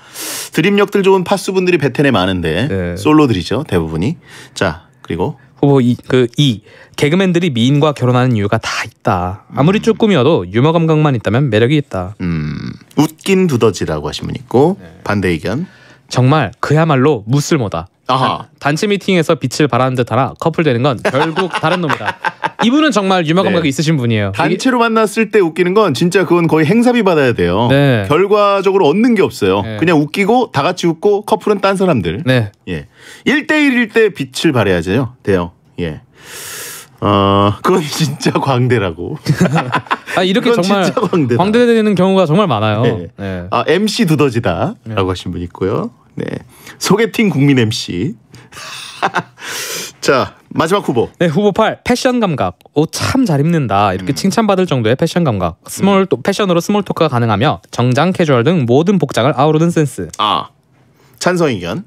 드림력들 좋은 파수 분들이 베텐에 많은데 네. 솔로들이죠 대부분이. 자 그리고 후보 2, 그 2. 개그맨들이 미인과 결혼하는 이유가 다 있다. 아무리 음. 쭈꾸미여도 유머 감각만 있다면 매력이 있다. 음, 웃긴 두더지라고 하신 분 있고 네. 반대 의견. 정말 그야말로 무쓸모다. 아하. 단체 미팅에서 빛을 발하는듯 하나 커플되는 건 결국 *laughs* 다른 놈이다. 이분은 정말 유머 감각이 네. 있으신 분이에요. 단체로 만났을 때 웃기는 건 진짜 그건 거의 행사비 받아야 돼요. 네. 결과적으로 얻는 게 없어요. 네. 그냥 웃기고 다 같이 웃고 커플은 딴 사람들. 네. 예. 1대1일 때 빛을 발해야 돼요. 돼요. 예. 어, 그건 *laughs* 진짜 광대라고. 아, 이렇게 정말 광대되는 경우가 정말 많아요. 네. 네. 아, MC 두더지다라고 네. 하신 분 있고요. 네. 소개팅 국민 MC. *laughs* 자, 마지막 후보. 네, 후보 8. 패션 감각. 옷 참 잘 입는다. 이렇게 음. 칭찬받을 정도의 패션 감각. 스몰 음. 패션으로 스몰 토크가 가능하며 정장, 캐주얼 등 모든 복장을 아우르는 센스. 아. 찬성 의견.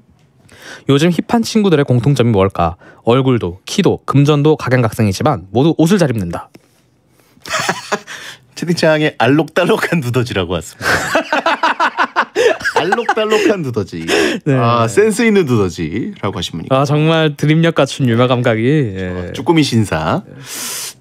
요즘 힙한 친구들의 공통점이 뭘까? 얼굴도, 키도, 금전도 각양각색이지만 모두 옷을 잘 입는다. *laughs* 채팅창에 알록달록한 두더지라고 왔습니다. *laughs* 알록달록한 두더지. *laughs* 네. 아 센스 있는 두더지라고 하시면이아 정말 드립력 갖춘 유마 감각이. 예. 쭈꾸미 신사.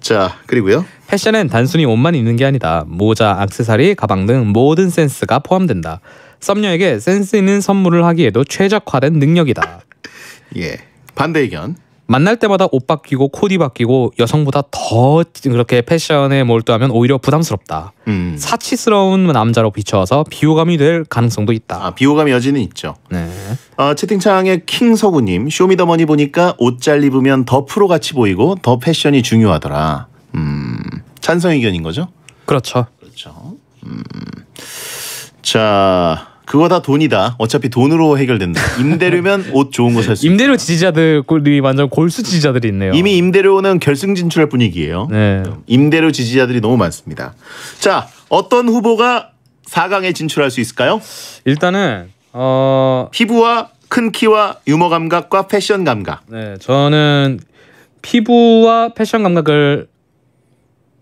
자 그리고요. 패션엔 단순히 옷만 입는 게 아니다. 모자, 악세사리, 가방 등 모든 센스가 포함된다. 썸녀에게 센스 있는 선물을 하기에도 최적화된 능력이다. *laughs* 예. 반대 의견. 만날 때마다 옷 바뀌고 코디 바뀌고 여성보다 더 그렇게 패션에 몰두하면 오히려 부담스럽다. 음. 사치스러운 남자로 비춰서 비호감이 될 가능성도 있다. 아, 비호감 여지는 있죠. 네. 어, 채팅창에 킹서구님 쇼미더머니 보니까 옷 잘 입으면 더 프로같이 보이고 더 패션이 중요하더라. 음, 찬성 의견인 거죠? 그렇죠. 그렇죠. 음. 자 그거 다 돈이다. 어차피 돈으로 해결된다. 임대료면 *laughs* 옷 좋은 거 살 수. 임대료 지지자들이 완전 골수 지지자들이 있네요. 이미 임대료는 결승 진출할 분위기예요. 네. 임대료 지지자들이 너무 많습니다. 자, 어떤 후보가 4강에 진출할 수 있을까요? 일단은 어... 피부와 큰 키와 유머 감각과 패션 감각. 네, 저는 피부와 패션 감각을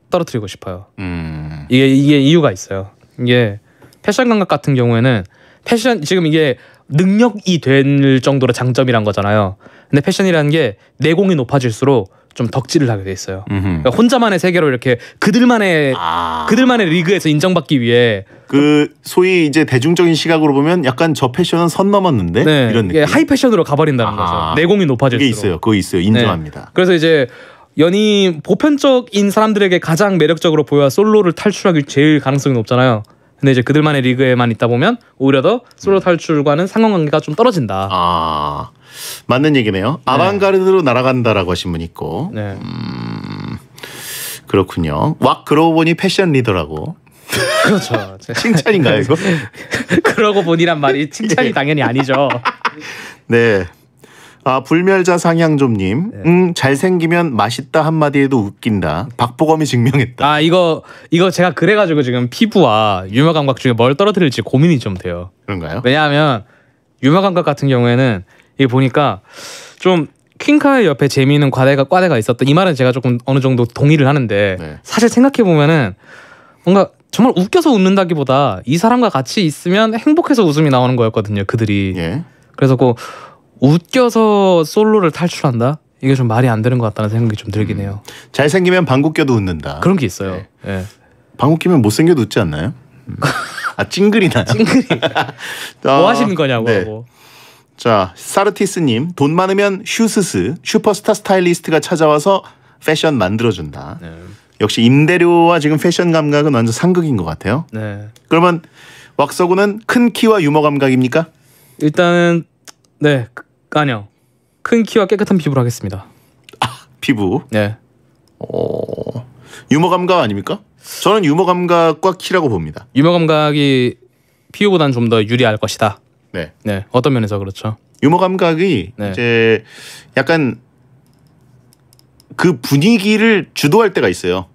떨어뜨리고 싶어요. 음... 이게 이게 이유가 있어요. 이게 패션 감각 같은 경우에는 패션 지금 이게 능력이 될 정도로 장점이란 거잖아요. 근데 패션이라는 게 내공이 높아질수록 좀 덕질을 하게 돼 있어요. 그러니까 혼자만의 세계로 이렇게 그들만의 아... 그들만의 리그에서 인정받기 위해 그 소위 이제 대중적인 시각으로 보면 약간 저 패션은 선 넘었는데 네, 이런 느낌. 하이 패션으로 가버린다는 아... 거죠. 내공이 높아질수록. 그게 있어요. 그거 있어요. 인정합니다. 네. 그래서 이제 연이 보편적인 사람들에게 가장 매력적으로 보여 솔로를 탈출하기 제일 가능성이 높잖아요. 근데 이제 그들만의 리그에만 있다 보면 오히려 더 솔로 음. 탈출과는 상관관계가 좀 떨어진다. 아 맞는 얘기네요. 네. 아방가르드로 날아간다라고 하신 분 있고. 네. 음, 그렇군요. 왁 그러고 보니 패션 리더라고. 그렇죠. *laughs* 칭찬인가요 이거? *laughs* 그러고 보니란 말이 *laughs* 칭찬이 예. 당연히 아니죠. 네, 아, 불멸자 상향조님 네. 음, 잘생기면 맛있다 한마디에도 웃긴다. 박보검이 증명했다. 아, 이거, 이거 제가 그래가지고 지금 피부와 유머 감각 중에 뭘 떨어뜨릴지 고민이 좀 돼요. 그런가요? 왜냐하면 유머 감각 같은 경우에는 이게 보니까 좀 퀸카의 옆에 재미있는 과대가, 과대가 있었다. 이 말은 제가 조금 어느 정도 동의를 하는데 네. 사실 생각해보면은 뭔가 정말 웃겨서 웃는다기보다 이 사람과 같이 있으면 행복해서 웃음이 나오는 거였거든요. 그들이. 예. 그래서 그 웃겨서 솔로를 탈출한다? 이게 좀 말이 안 되는 것 같다는 생각이 좀 들긴 음. 해요. 잘생기면 방구 껴도 웃는다. 그런 게 있어요. 네. 네. 예. 방구 끼면 못생겨도 웃지 않나요? 음. *laughs* 아 찡그리 나요? 찡그리. 어, 뭐 하시는 거냐고 네. 자 사르티스님 돈 많으면 슈스스 슈퍼스타 스타일리스트가 찾아와서 패션 만들어준다. 네. 역시 임대료와 지금 패션 감각은 완전 상극인 것 같아요. 네. 그러면 왁서구는 큰 키와 유머 감각입니까? 일단은 네 아니요. 큰 키와 깨끗한 피부로 하겠습니다. 아, 피부. 네. 어. 유머 감각 아닙니까? 저는 유머 감각과 키라고 봅니다. 유머 감각이 피부보다는 좀 더 유리할 것이다. 네. 네. 어떤 면에서 그렇죠? 유머 감각이 네. 이제 약간 그 분위기를 주도할 때가 있어요.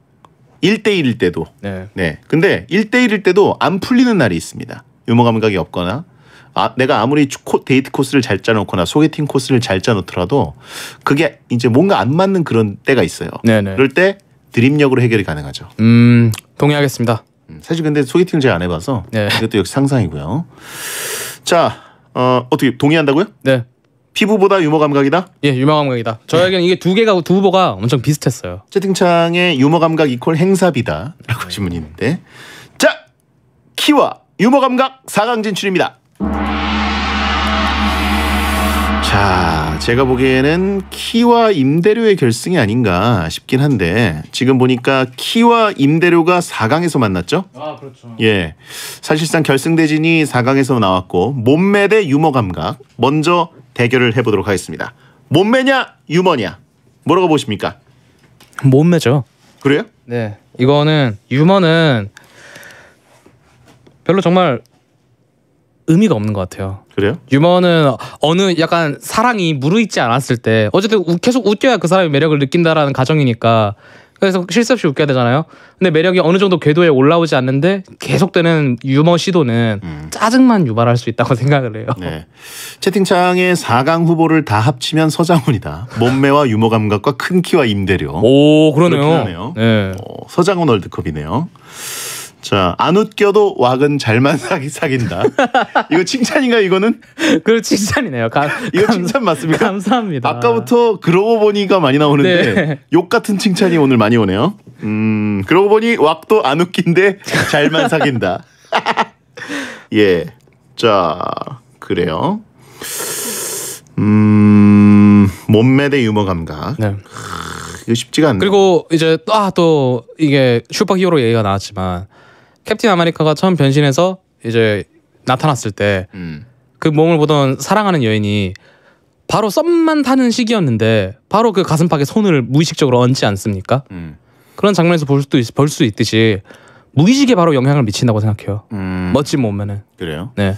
1대1일 때도. 네. 네. 근데 1대1일 때도 안 풀리는 날이 있습니다. 유머 감각이 없거나 아, 내가 아무리 데이트 코스를 잘 짜놓거나 소개팅 코스를 잘 짜놓더라도 그게 이제 뭔가 안 맞는 그런 때가 있어요. 네네. 그럴 때 드립력으로 해결이 가능하죠. 음, 동의하겠습니다. 음, 사실 근데 소개팅을 잘 안 해봐서 네. 이것도 역시 상상이고요. 자, 어, 어떻게 동의한다고요? 네. 피부보다 유머 감각이다? 예, 유머 감각이다. 저에게는 네. 이게 두 개가 두 후보가 엄청 비슷했어요. 채팅창에 유머 감각 이퀄 행사비다라고 하신 네. 이 있는데, 자, 키와 유머 감각 4강 진출입니다. 자, 제가 보기에는 키와 임대료의 결승이 아닌가 싶긴 한데 지금 보니까 키와 임대료가 4강에서 만났죠? 아, 그렇죠. 예. 사실상 결승 대진이 4강에서 나왔고 몸매 대 유머 감각 먼저 대결을 해 보도록 하겠습니다. 몸매냐, 유머냐? 뭐라고 보십니까? 몸매죠. 그래요? 네. 이거는 유머는 별로 정말 의미가 없는 것 같아요. 그래요? 유머는 어느 약간 사랑이 무르익지 않았을 때 어쨌든 계속 웃겨야 그 사람이 매력을 느낀다라는 가정이니까 그래서 실수 없이 웃겨야 되잖아요. 근데 매력이 어느 정도 궤도에 올라오지 않는데 계속되는 유머 시도는 음. 짜증만 유발할 수 있다고 *laughs* 생각을 해요. 네. 채팅창에 4강 후보를 다 합치면 서장훈이다. 몸매와 유머 감각과 큰 키와 임대료. 오, 그러네요. 네. 오, 어, 서장훈 월드컵이네요. 자, 안 웃겨도 왁은 잘만 *laughs* 사기 사귄다. 이거 칭찬인가 이거는? 그 칭찬이네요. 감, 이거 칭찬 맞습니까? 감사합니다. 아까부터 그러고 보니까 많이 나오는데 네. 욕 같은 칭찬이 오늘 많이 오네요. 음, 그러고 보니 왁도 안 웃긴데 잘만 사귄다. *laughs* 예. 자, 그래요. 음, 몸매 대 유머 감각. 네. 이거 쉽지가 않네. 그리고 이제 또, 아, 또 이게 슈퍼히어로 얘기가 나왔지만 캡틴 아메리카가 처음 변신해서 이제 나타났을 때그 음. 몸을 보던 사랑하는 여인이 바로 썸만 타는 시기였는데 바로 그 가슴팍에 손을 무의식적으로 얹지 않습니까? 음. 그런 장면에서 볼 수도 볼수 있듯이 무의식에 바로 영향을 미친다고 생각해요. 음. 멋진 몸매는. 그래요? 네.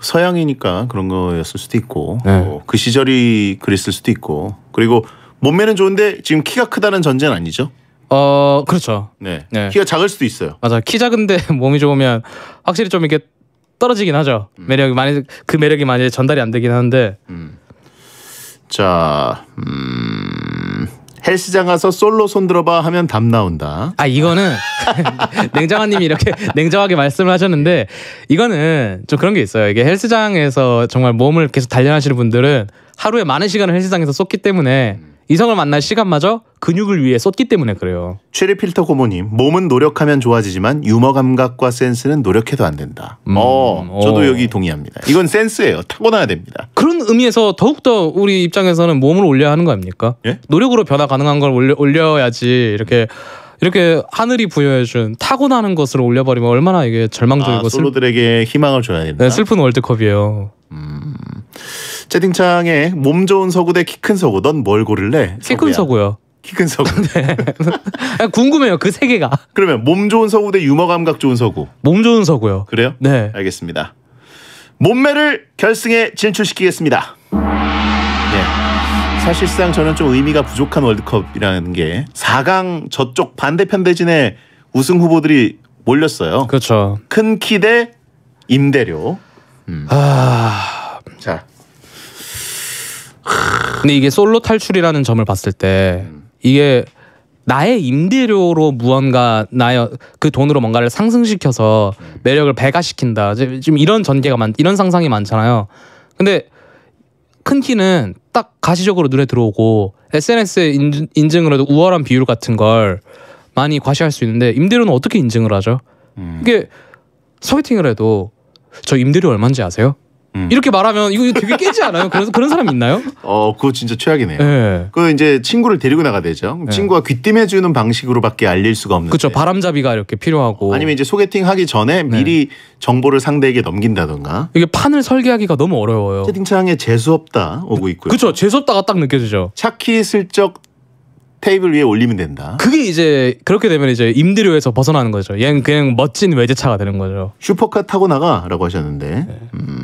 서양이니까 그런 거였을 수도 있고 네. 뭐 그 시절이 그랬을 수도 있고 그리고 몸매는 좋은데 지금 키가 크다는 전제는 아니죠? 어 그렇죠. 네. 네. 키가 작을 수도 있어요. 맞아. 키 작은데 *laughs* 몸이 좋으면 확실히 좀 이게 렇 떨어지긴 하죠. 음. 매력이 많이 그 매력이 많이 전달이 안 되긴 하는데. 음. 자, 음. 헬스장 가서 솔로 손들어봐 하면 답 나온다. 아 이거는 *laughs* 냉정한님이 이렇게 *laughs* 냉정하게 말씀을 하셨는데 이거는 좀 그런 게 있어요. 이게 헬스장에서 정말 몸을 계속 단련하시는 분들은 하루에 많은 시간을 헬스장에서 쏟기 때문에. 음. 이성을 만날 시간마저 근육을 위해 썼기 때문에 그래요. 체리 필터 고모님, 몸은 노력하면 좋아지지만 유머 감각과 센스는 노력해도 안 된다. 음, 어, 어. 저도 어. 여기 동의합니다. 이건 센스예요. 타고나야 됩니다. 그런 의미에서 더욱더 우리 입장에서는 몸을 올려야 하는 거 아닙니까? 예? 노력으로 변화 가능한 걸 올려, 올려야지 이렇게 이렇게 하늘이 부여해준 타고나는 것을 올려버리면 얼마나 이게 절망적이고 아, 솔로들에게 희망을 줘야 된다. 네, 슬픈 월드컵이에요. 음... 채팅창에 몸 좋은 서구대 키 큰 서구 넌 뭘 고를래? 키 큰 서구요. 키 큰 서구. *laughs* 네. 아, 궁금해요 그세계가 그러면 몸 좋은 서구 대 유머 감각 좋은 서구. 몸 좋은 서구요. 그래요? 네. 알겠습니다. 몸매를 결승에 진출시키겠습니다. 네. 사실상 저는 좀 의미가 부족한 월드컵이라는 게 4강 저쪽 반대편 대진에 우승 후보들이 몰렸어요. 그렇죠. 큰키대 임대료. 음. 아. 근데 이게 솔로 탈출이라는 점을 봤을 때 음. 이게 나의 임대료로 무언가 나의 그 돈으로 뭔가를 상승시켜서 음. 매력을 배가시킨다. 지금 이런 전개가 많, 이런 상상이 많잖아요. 근데 큰 키는 딱 가시적으로 눈에 들어오고 SNS의 인증, 인증으로도 우월한 비율 같은 걸 많이 과시할 수 있는데 임대료는 어떻게 인증을 하죠? 음. 이게 소개팅을 해도 저 임대료 얼마인지 아세요? 음. 이렇게 말하면 이거 되게 깨지 않아요? 그래서 그런 사람 있나요? 어, 그거 진짜 최악이네요. 네. 그 이제 친구를 데리고 나가야 되죠. 네. 친구가 귀띔해 주는 방식으로밖에 알릴 수가 없는. 그렇죠. 바람잡이가 이렇게 필요하고. 아니면 이제 소개팅 하기 전에 네. 미리 네. 정보를 상대에게 넘긴다던가. 이게 판을 설계하기가 너무 어려워요. 채팅창에 재수없다 오고 있고요. 그렇죠. 재수없다가 딱 느껴지죠. 차 키 슬쩍 테이블 위에 올리면 된다. 그게 이제 그렇게 되면 이제 임대료에서 벗어나는 거죠. 얘는 그냥 멋진 외제차가 되는 거죠. 슈퍼카 타고 나가라고 하셨는데. 네. 음.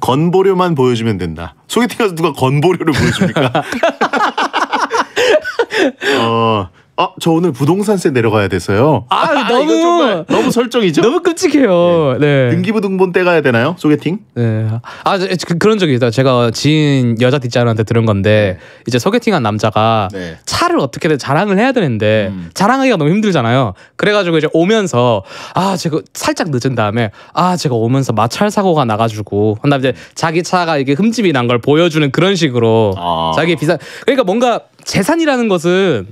건보료만 보여주면 된다. 소개팅 가서 누가 건보료를 보여줍니까? *laughs* 어, 아, 저 오늘 부동산세 내려가야 돼서요. 아, 아 너무 정말, 너무 설정이죠. 너무 끔찍해요. 네. 네. 등기부등본 떼가야 되나요? 소개팅? 네. 아, 저, 그, 그런 적이 있어요 제가 지인 여자 뒷자리한테 들은 건데 네. 이제 소개팅한 남자가 네. 차를 어떻게든 자랑을 해야 되는데 음. 자랑하기가 너무 힘들잖아요. 그래가지고 이제 오면서 아, 제가 그 살짝 늦은 다음에 아, 제가 오면서 마찰 사고가 나가지고 한다 이제 자기 차가 이게 흠집이 난 걸 보여주는 그런 식으로 아. 자기 비싼 그러니까 뭔가 재산이라는 것은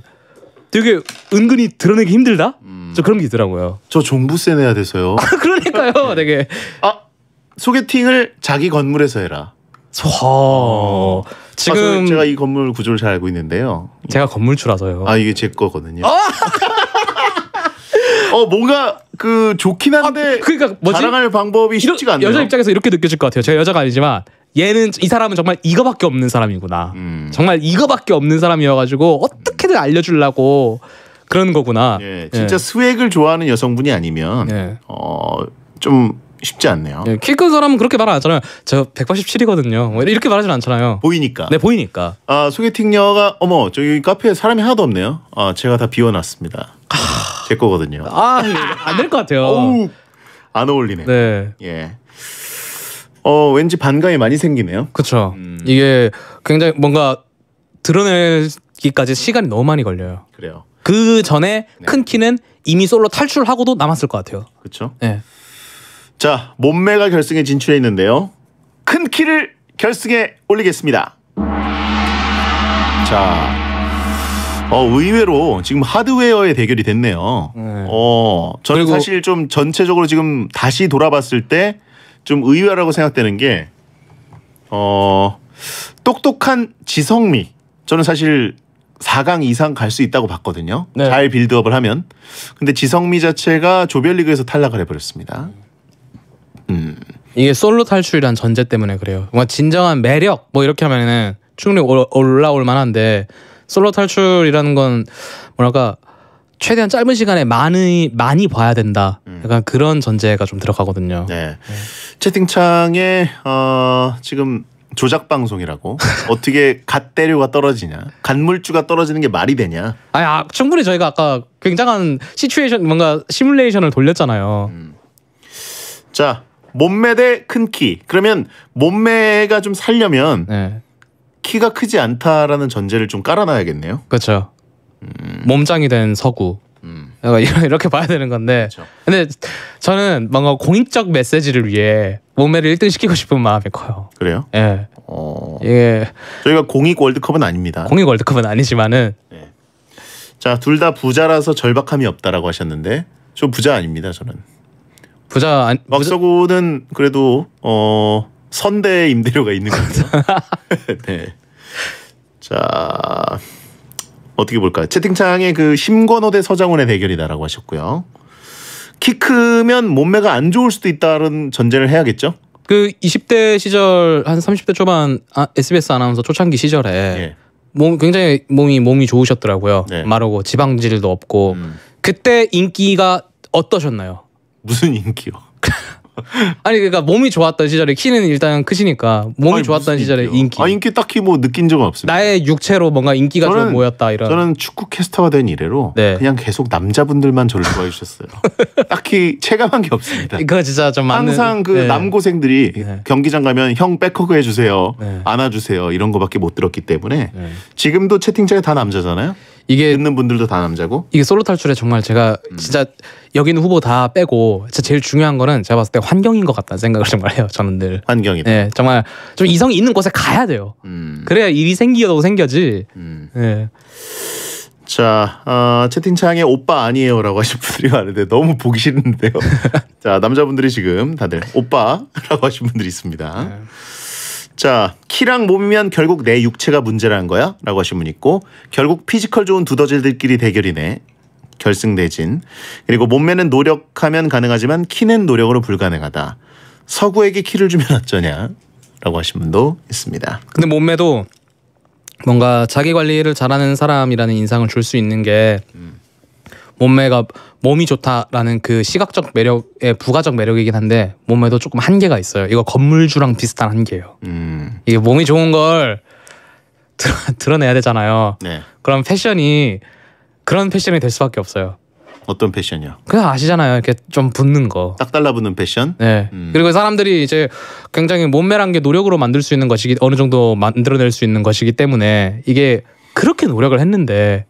되게 은근히 드러내기 힘들다. 음. 저 그런 게 있더라고요. 저 종부세 내야 돼서요. 아, 그러니까요, 네. 되게. 아 소개팅을 자기 건물에서 해라. 와. 아. 지금 아, 제가 이 건물 구조를 잘 알고 있는데요. 제가 건물주라서요. 아 이게 제 거거든요. 아! 어 뭔가 그 좋긴 한데 아, 그러니까 뭐지? 자랑할 방법이 쉽지가 않네요. 여자 입장에서 이렇게 느껴질 것 같아요. 제가 여자가 아니지만 얘는 이 사람은 정말 이거밖에 없는 사람이구나. 음. 정말 이거밖에 없는 사람이어가지고 어떻게든 알려주려고 그런 거구나. 예, 예. 진짜 예. 스웩을 좋아하는 여성분이 아니면 예. 어좀 쉽지 않네요. 예, 키큰 사람은 그렇게 말안 하잖아요. 저 187이거든요. 뭐 이렇게 말하진 않잖아요. 보이니까. 네, 보이니까. 아 소개팅녀가 어머 저기 카페에 사람이 하나도 없네요. 아 제가 다 비워놨습니다. 아. 제 거거든요. 아안 될 것 같아요. 어우, 안 어울리네. 네. 예. 어 왠지 반감이 많이 생기네요. 그렇죠. 음. 이게 굉장히 뭔가 드러내기까지 시간이 너무 많이 걸려요. 그래요. 그 전에 네. 큰 키는 이미 솔로 탈출하고도 남았을 것 같아요. 그렇죠. 네. 자 몸매가 결승에 진출해 있는데요. 큰 키를 결승에 올리겠습니다. 자, 어, 의외로 지금 하드웨어의 대결이 됐네요. 네. 어, 저는 사실 좀 전체적으로 지금 다시 돌아봤을 때좀 의외라고 생각되는 게 어, 똑똑한 지성미. 저는 사실 4강 이상 갈 수 있다고 봤거든요. 네. 잘 빌드업을 하면. 근데 지성미 자체가 조별리그에서 탈락을 해버렸습니다. 음. 이게 솔로 탈출이란 전제 때문에 그래요. 뭔가 진정한 매력 뭐 이렇게 하면은 충분히 올라올 만한데 솔로 탈출이라는 건 뭐랄까 최대한 짧은 시간에 많이 많이 봐야 된다. 음. 약간 그런 전제가 좀 들어가거든요. 네. 네. 채팅창에 어, 지금 조작 방송이라고 *laughs* 어떻게 갓대류가 떨어지냐 갓물주가 떨어지는 게 말이 되냐 아니 아, 충분히 저희가 아까 굉장한 시츄에이션 뭔가 시뮬레이션을 돌렸잖아요 음. 자 몸매 대큰키 그러면 몸매가 좀 살려면 네. 키가 크지 않다라는 전제를 좀 깔아놔야겠네요 그렇죠 음. 몸짱이 된 서구. 음. *laughs* 이렇게 봐야 되는 건데. 그렇 근데 저는 뭔가 공익적 메시지를 위해 몸매를 1등 시키고 싶은 마음이 커요. 그래요? 예. 어... 예. 저희가 공익 월드컵은 아닙니다. 공익 월드컵은 아니지만은. 예. 자, 둘 다 부자라서 절박함이 없다라고 하셨는데 저 부자 아닙니다, 저는. 부자 안 막서구는 그래도 어 선대 임대료가 있는 거죠. *laughs* *laughs* 네. 자, 어떻게 볼까요? 채팅창에 그 심건호 대 서장훈의 대결이다라고 하셨고요. 키 크면 몸매가 안 좋을 수도 있다는 전제를 해야겠죠? 그 20대 시절 한 30대 초반 아, SBS 아나운서 초창기 시절에 예. 몸 굉장히 몸이 몸이 좋으셨더라고요. 네. 마르고 지방질도 없고 음. 그때 인기가 어떠셨나요? 무슨 인기요? *laughs* 아니 그러니까 몸이 좋았던 시절에 키는 일단 크시니까 몸이 아니, 좋았던 시절에 인기아 인기 딱히 뭐 느낀 적은 없습니다. 나의 육체로 뭔가 인기가 저는, 좀 모였다 이런. 저는 축구 캐스터가 된 이래로 네. 그냥 계속 남자분들만 저를 좋아해 주셨어요. *laughs* 딱히 체감한 게 없습니다. 그거 진짜 좀 맞는. 항상 그 네. 남고생들이 네. 경기장 가면 형 백허그 해주세요, 네. 안아주세요 이런 거밖에 못 들었기 때문에 네. 지금도 채팅창에 다 남자잖아요. 이게 듣는 분들도 다 남자고 이게 솔로 탈출에 정말 제가 음. 진짜 여기는 후보 다 빼고 진짜 제일 중요한 거는 제가 봤을 때 환경인 것 같다는 생각을 정말 해요 저는 늘 환경이다 네, 정말 좀 이성이 있는 곳에 가야 돼요 음. 그래야 일이 생기어도 생겨지 음. 네. 자 어, 채팅창에 오빠 아니에요라고 하신 분들이 많은데 너무 보기 싫은데요 *laughs* 자 남자분들이 지금 다들 오빠라고 하신 분들이 있습니다 네. 자, 키랑 몸이면 결국 내 육체가 문제라는 거야? 라고 하신 분 있고 결국 피지컬 좋은 두더지들끼리 대결이네. 결승 대진. 그리고 몸매는 노력하면 가능하지만 키는 노력으로 불가능하다. 서구에게 키를 주면 어쩌냐? 라고 하신 분도 있습니다. 근데 몸매도 뭔가 자기 관리를 잘하는 사람이라는 인상을 줄 수 있는 게 음. 몸매가 몸이 좋다라는 그 시각적 매력의 부가적 매력이긴 한데 몸매도 조금 한계가 있어요. 이거 건물주랑 비슷한 한계예요. 음. 이게 몸이 좋은 걸 드러, *laughs* 내야 되잖아요. 네. 그럼 패션이 그런 패션이 될 수밖에 없어요. 어떤 패션이요? 그냥 아시잖아요. 이렇게 좀 붙는 거. 딱 달라붙는 패션. 네. 음. 그리고 사람들이 이제 굉장히 몸매란 게 노력으로 만들 수 있는 것이기 어느 정도 만들어낼 수 있는 것이기 때문에 이게 그렇게 노력을 했는데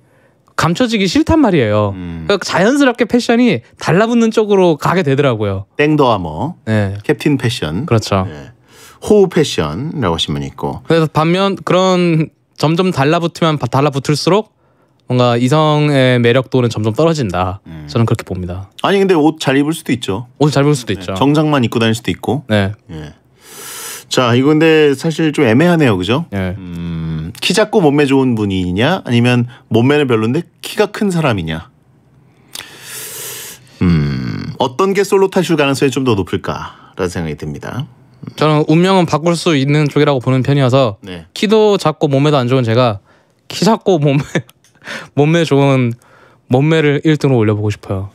감춰지기 싫단 말이에요. 음. 그러니까 자연스럽게 패션이 달라붙는 쪽으로 가게 되더라고요. 땡더아머, 네. 캡틴 패션, 그렇죠. 네. 호우 패션이라고 하신 분 있고. 그래서 반면 그런 점점 달라붙으면 달라붙을수록 뭔가 이성의 매력도는 점점 떨어진다. 음. 저는 그렇게 봅니다. 아니 근데 옷 잘 입을 수도 있죠. 옷 잘 입을 수도 네. 있죠. 정장만 입고 다닐 수도 있고. 네. 예. 자 이건데 사실 좀 애매하네요, 그죠? 네. 음. 키 작고 몸매 좋은 분이냐 아니면 몸매는 별론데 키가 큰 사람이냐. 음 어떤 게 솔로 탈출 가능성이 좀 더 높을까라는 생각이 듭니다. 저는 운명은 바꿀 수 있는 쪽이라고 보는 편이어서 네. 키도 작고 몸매도 안 좋은 제가 키 작고 몸매 *laughs* 몸매 좋은 몸매를 1등으로 올려보고 싶어요.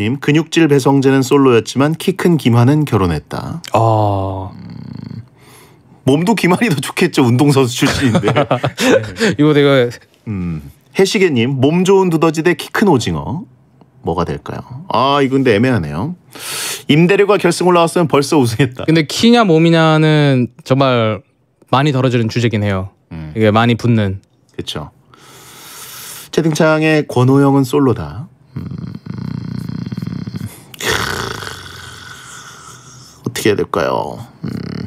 마녀베로님 근육질 배성재는 솔로였지만 키 큰 김하는 결혼했다. 아 음... 몸도 기만이 더 좋겠죠 운동선수 출신인데 *laughs* 이거 내가 음 해시계님 몸 좋은 두더지대 키 큰 오징어 뭐가 될까요? 아 이건데 애매하네요. 임대료가 결승 올라왔으면 벌써 우승했다. 근데 키냐 몸이냐는 정말 많이 덜어지는 주제긴 해요. 음. 이게 많이 붙는. 그렇죠. 채팅창에 권호영은 솔로다. 음... 어떻게 해야 될까요? 음...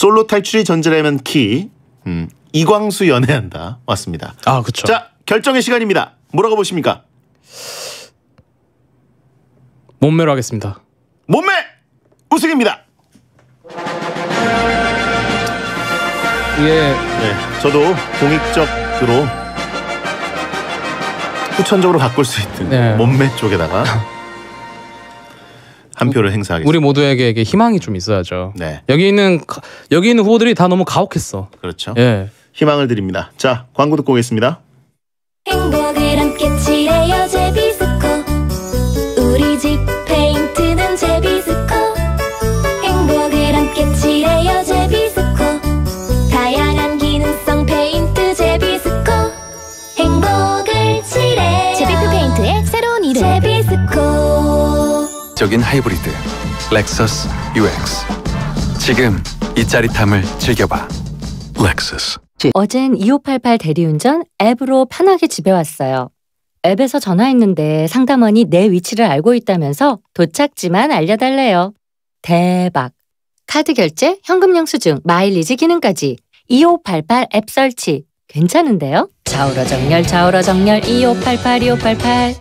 솔로 탈출이 전제라면 키 음, 이광수 연애한다 왔습니다. 아그죠자 결정의 시간입니다. 뭐라고 보십니까? 몸매로 하겠습니다. 몸매 우승입니다. 예. 네, 저도 공익적으로 후천적으로 바꿀 수 있는 네. 몸매 쪽에다가 한 표를 행사하겠습니다. 우리 모두에게 희망이 좀 있어야죠. 네. 여기 있는 여기 있는 후보들이 다 너무 가혹했어. 그렇죠. 예. 희망을 드립니다. 자, 광고 듣고 오겠습니다. 매력적인 하이브리드 렉서스 UX 지금 이 짜릿함을 즐겨봐 렉서스 어젠 2588 대리운전 앱으로 편하게 집에 왔어요. 앱에서 전화했는데 상담원이 내 위치를 알고 있다면서 도착지만 알려달래요. 대박! 카드 결제, 현금 영수증, 마일리지 기능까지 2588 앱 설치 괜찮은데요? 좌우로 정렬, 좌우로 정렬 2588, 2588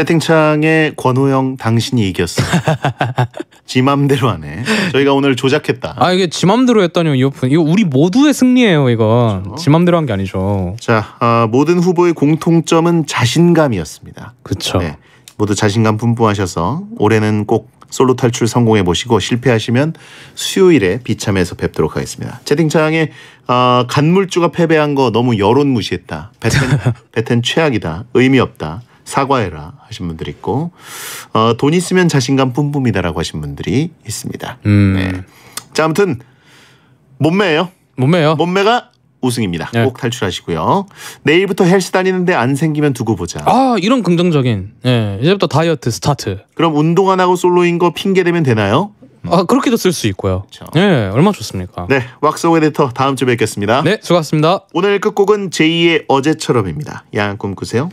채팅창에 권호영 당신이 이겼어. *laughs* 지 맘대로 하네. 저희가 오늘 조작했다. 아 이게 지 맘대로 했다니 이어폰. 이거 우리 모두의 승리예요. 이거 그렇죠? 지 맘대로 한 게 아니죠. 자 어, 모든 후보의 공통점은 자신감이었습니다. 그렇죠. 네, 모두 자신감 분부하셔서 올해는 꼭 솔로 탈출 성공해 보시고 실패하시면 수요일에 비참해서 뵙도록 하겠습니다. 채팅창에 어, 간물주가 패배한 거 너무 여론 무시했다. 배텐, *laughs* 배텐 최악이다. 의미 없다. 사과해라 하신 분들이 있고 어, 돈 있으면 자신감 뿜뿜이다라고 하신 분들이 있습니다. 음. 네. 자 아무튼 몸매예요. 몸매요. 몸매가 우승입니다. 네. 꼭 탈출하시고요. 내일부터 헬스 다니는데 안 생기면 두고 보자. 아 이런 긍정적인. 예, 이제부터 다이어트 스타트. 그럼 운동 안 하고 솔로인 거 핑계 대면 되나요? 아 그렇게도 쓸 수 있고요. 그그 네, 얼마 좋습니까? 네, 왁스오 에디터 다음 주에 뵙겠습니다. 네, 수고하셨습니다. 오늘 끝곡은 제2의 어제처럼입니다. 야꿈 꾸세요.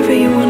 whatever you want.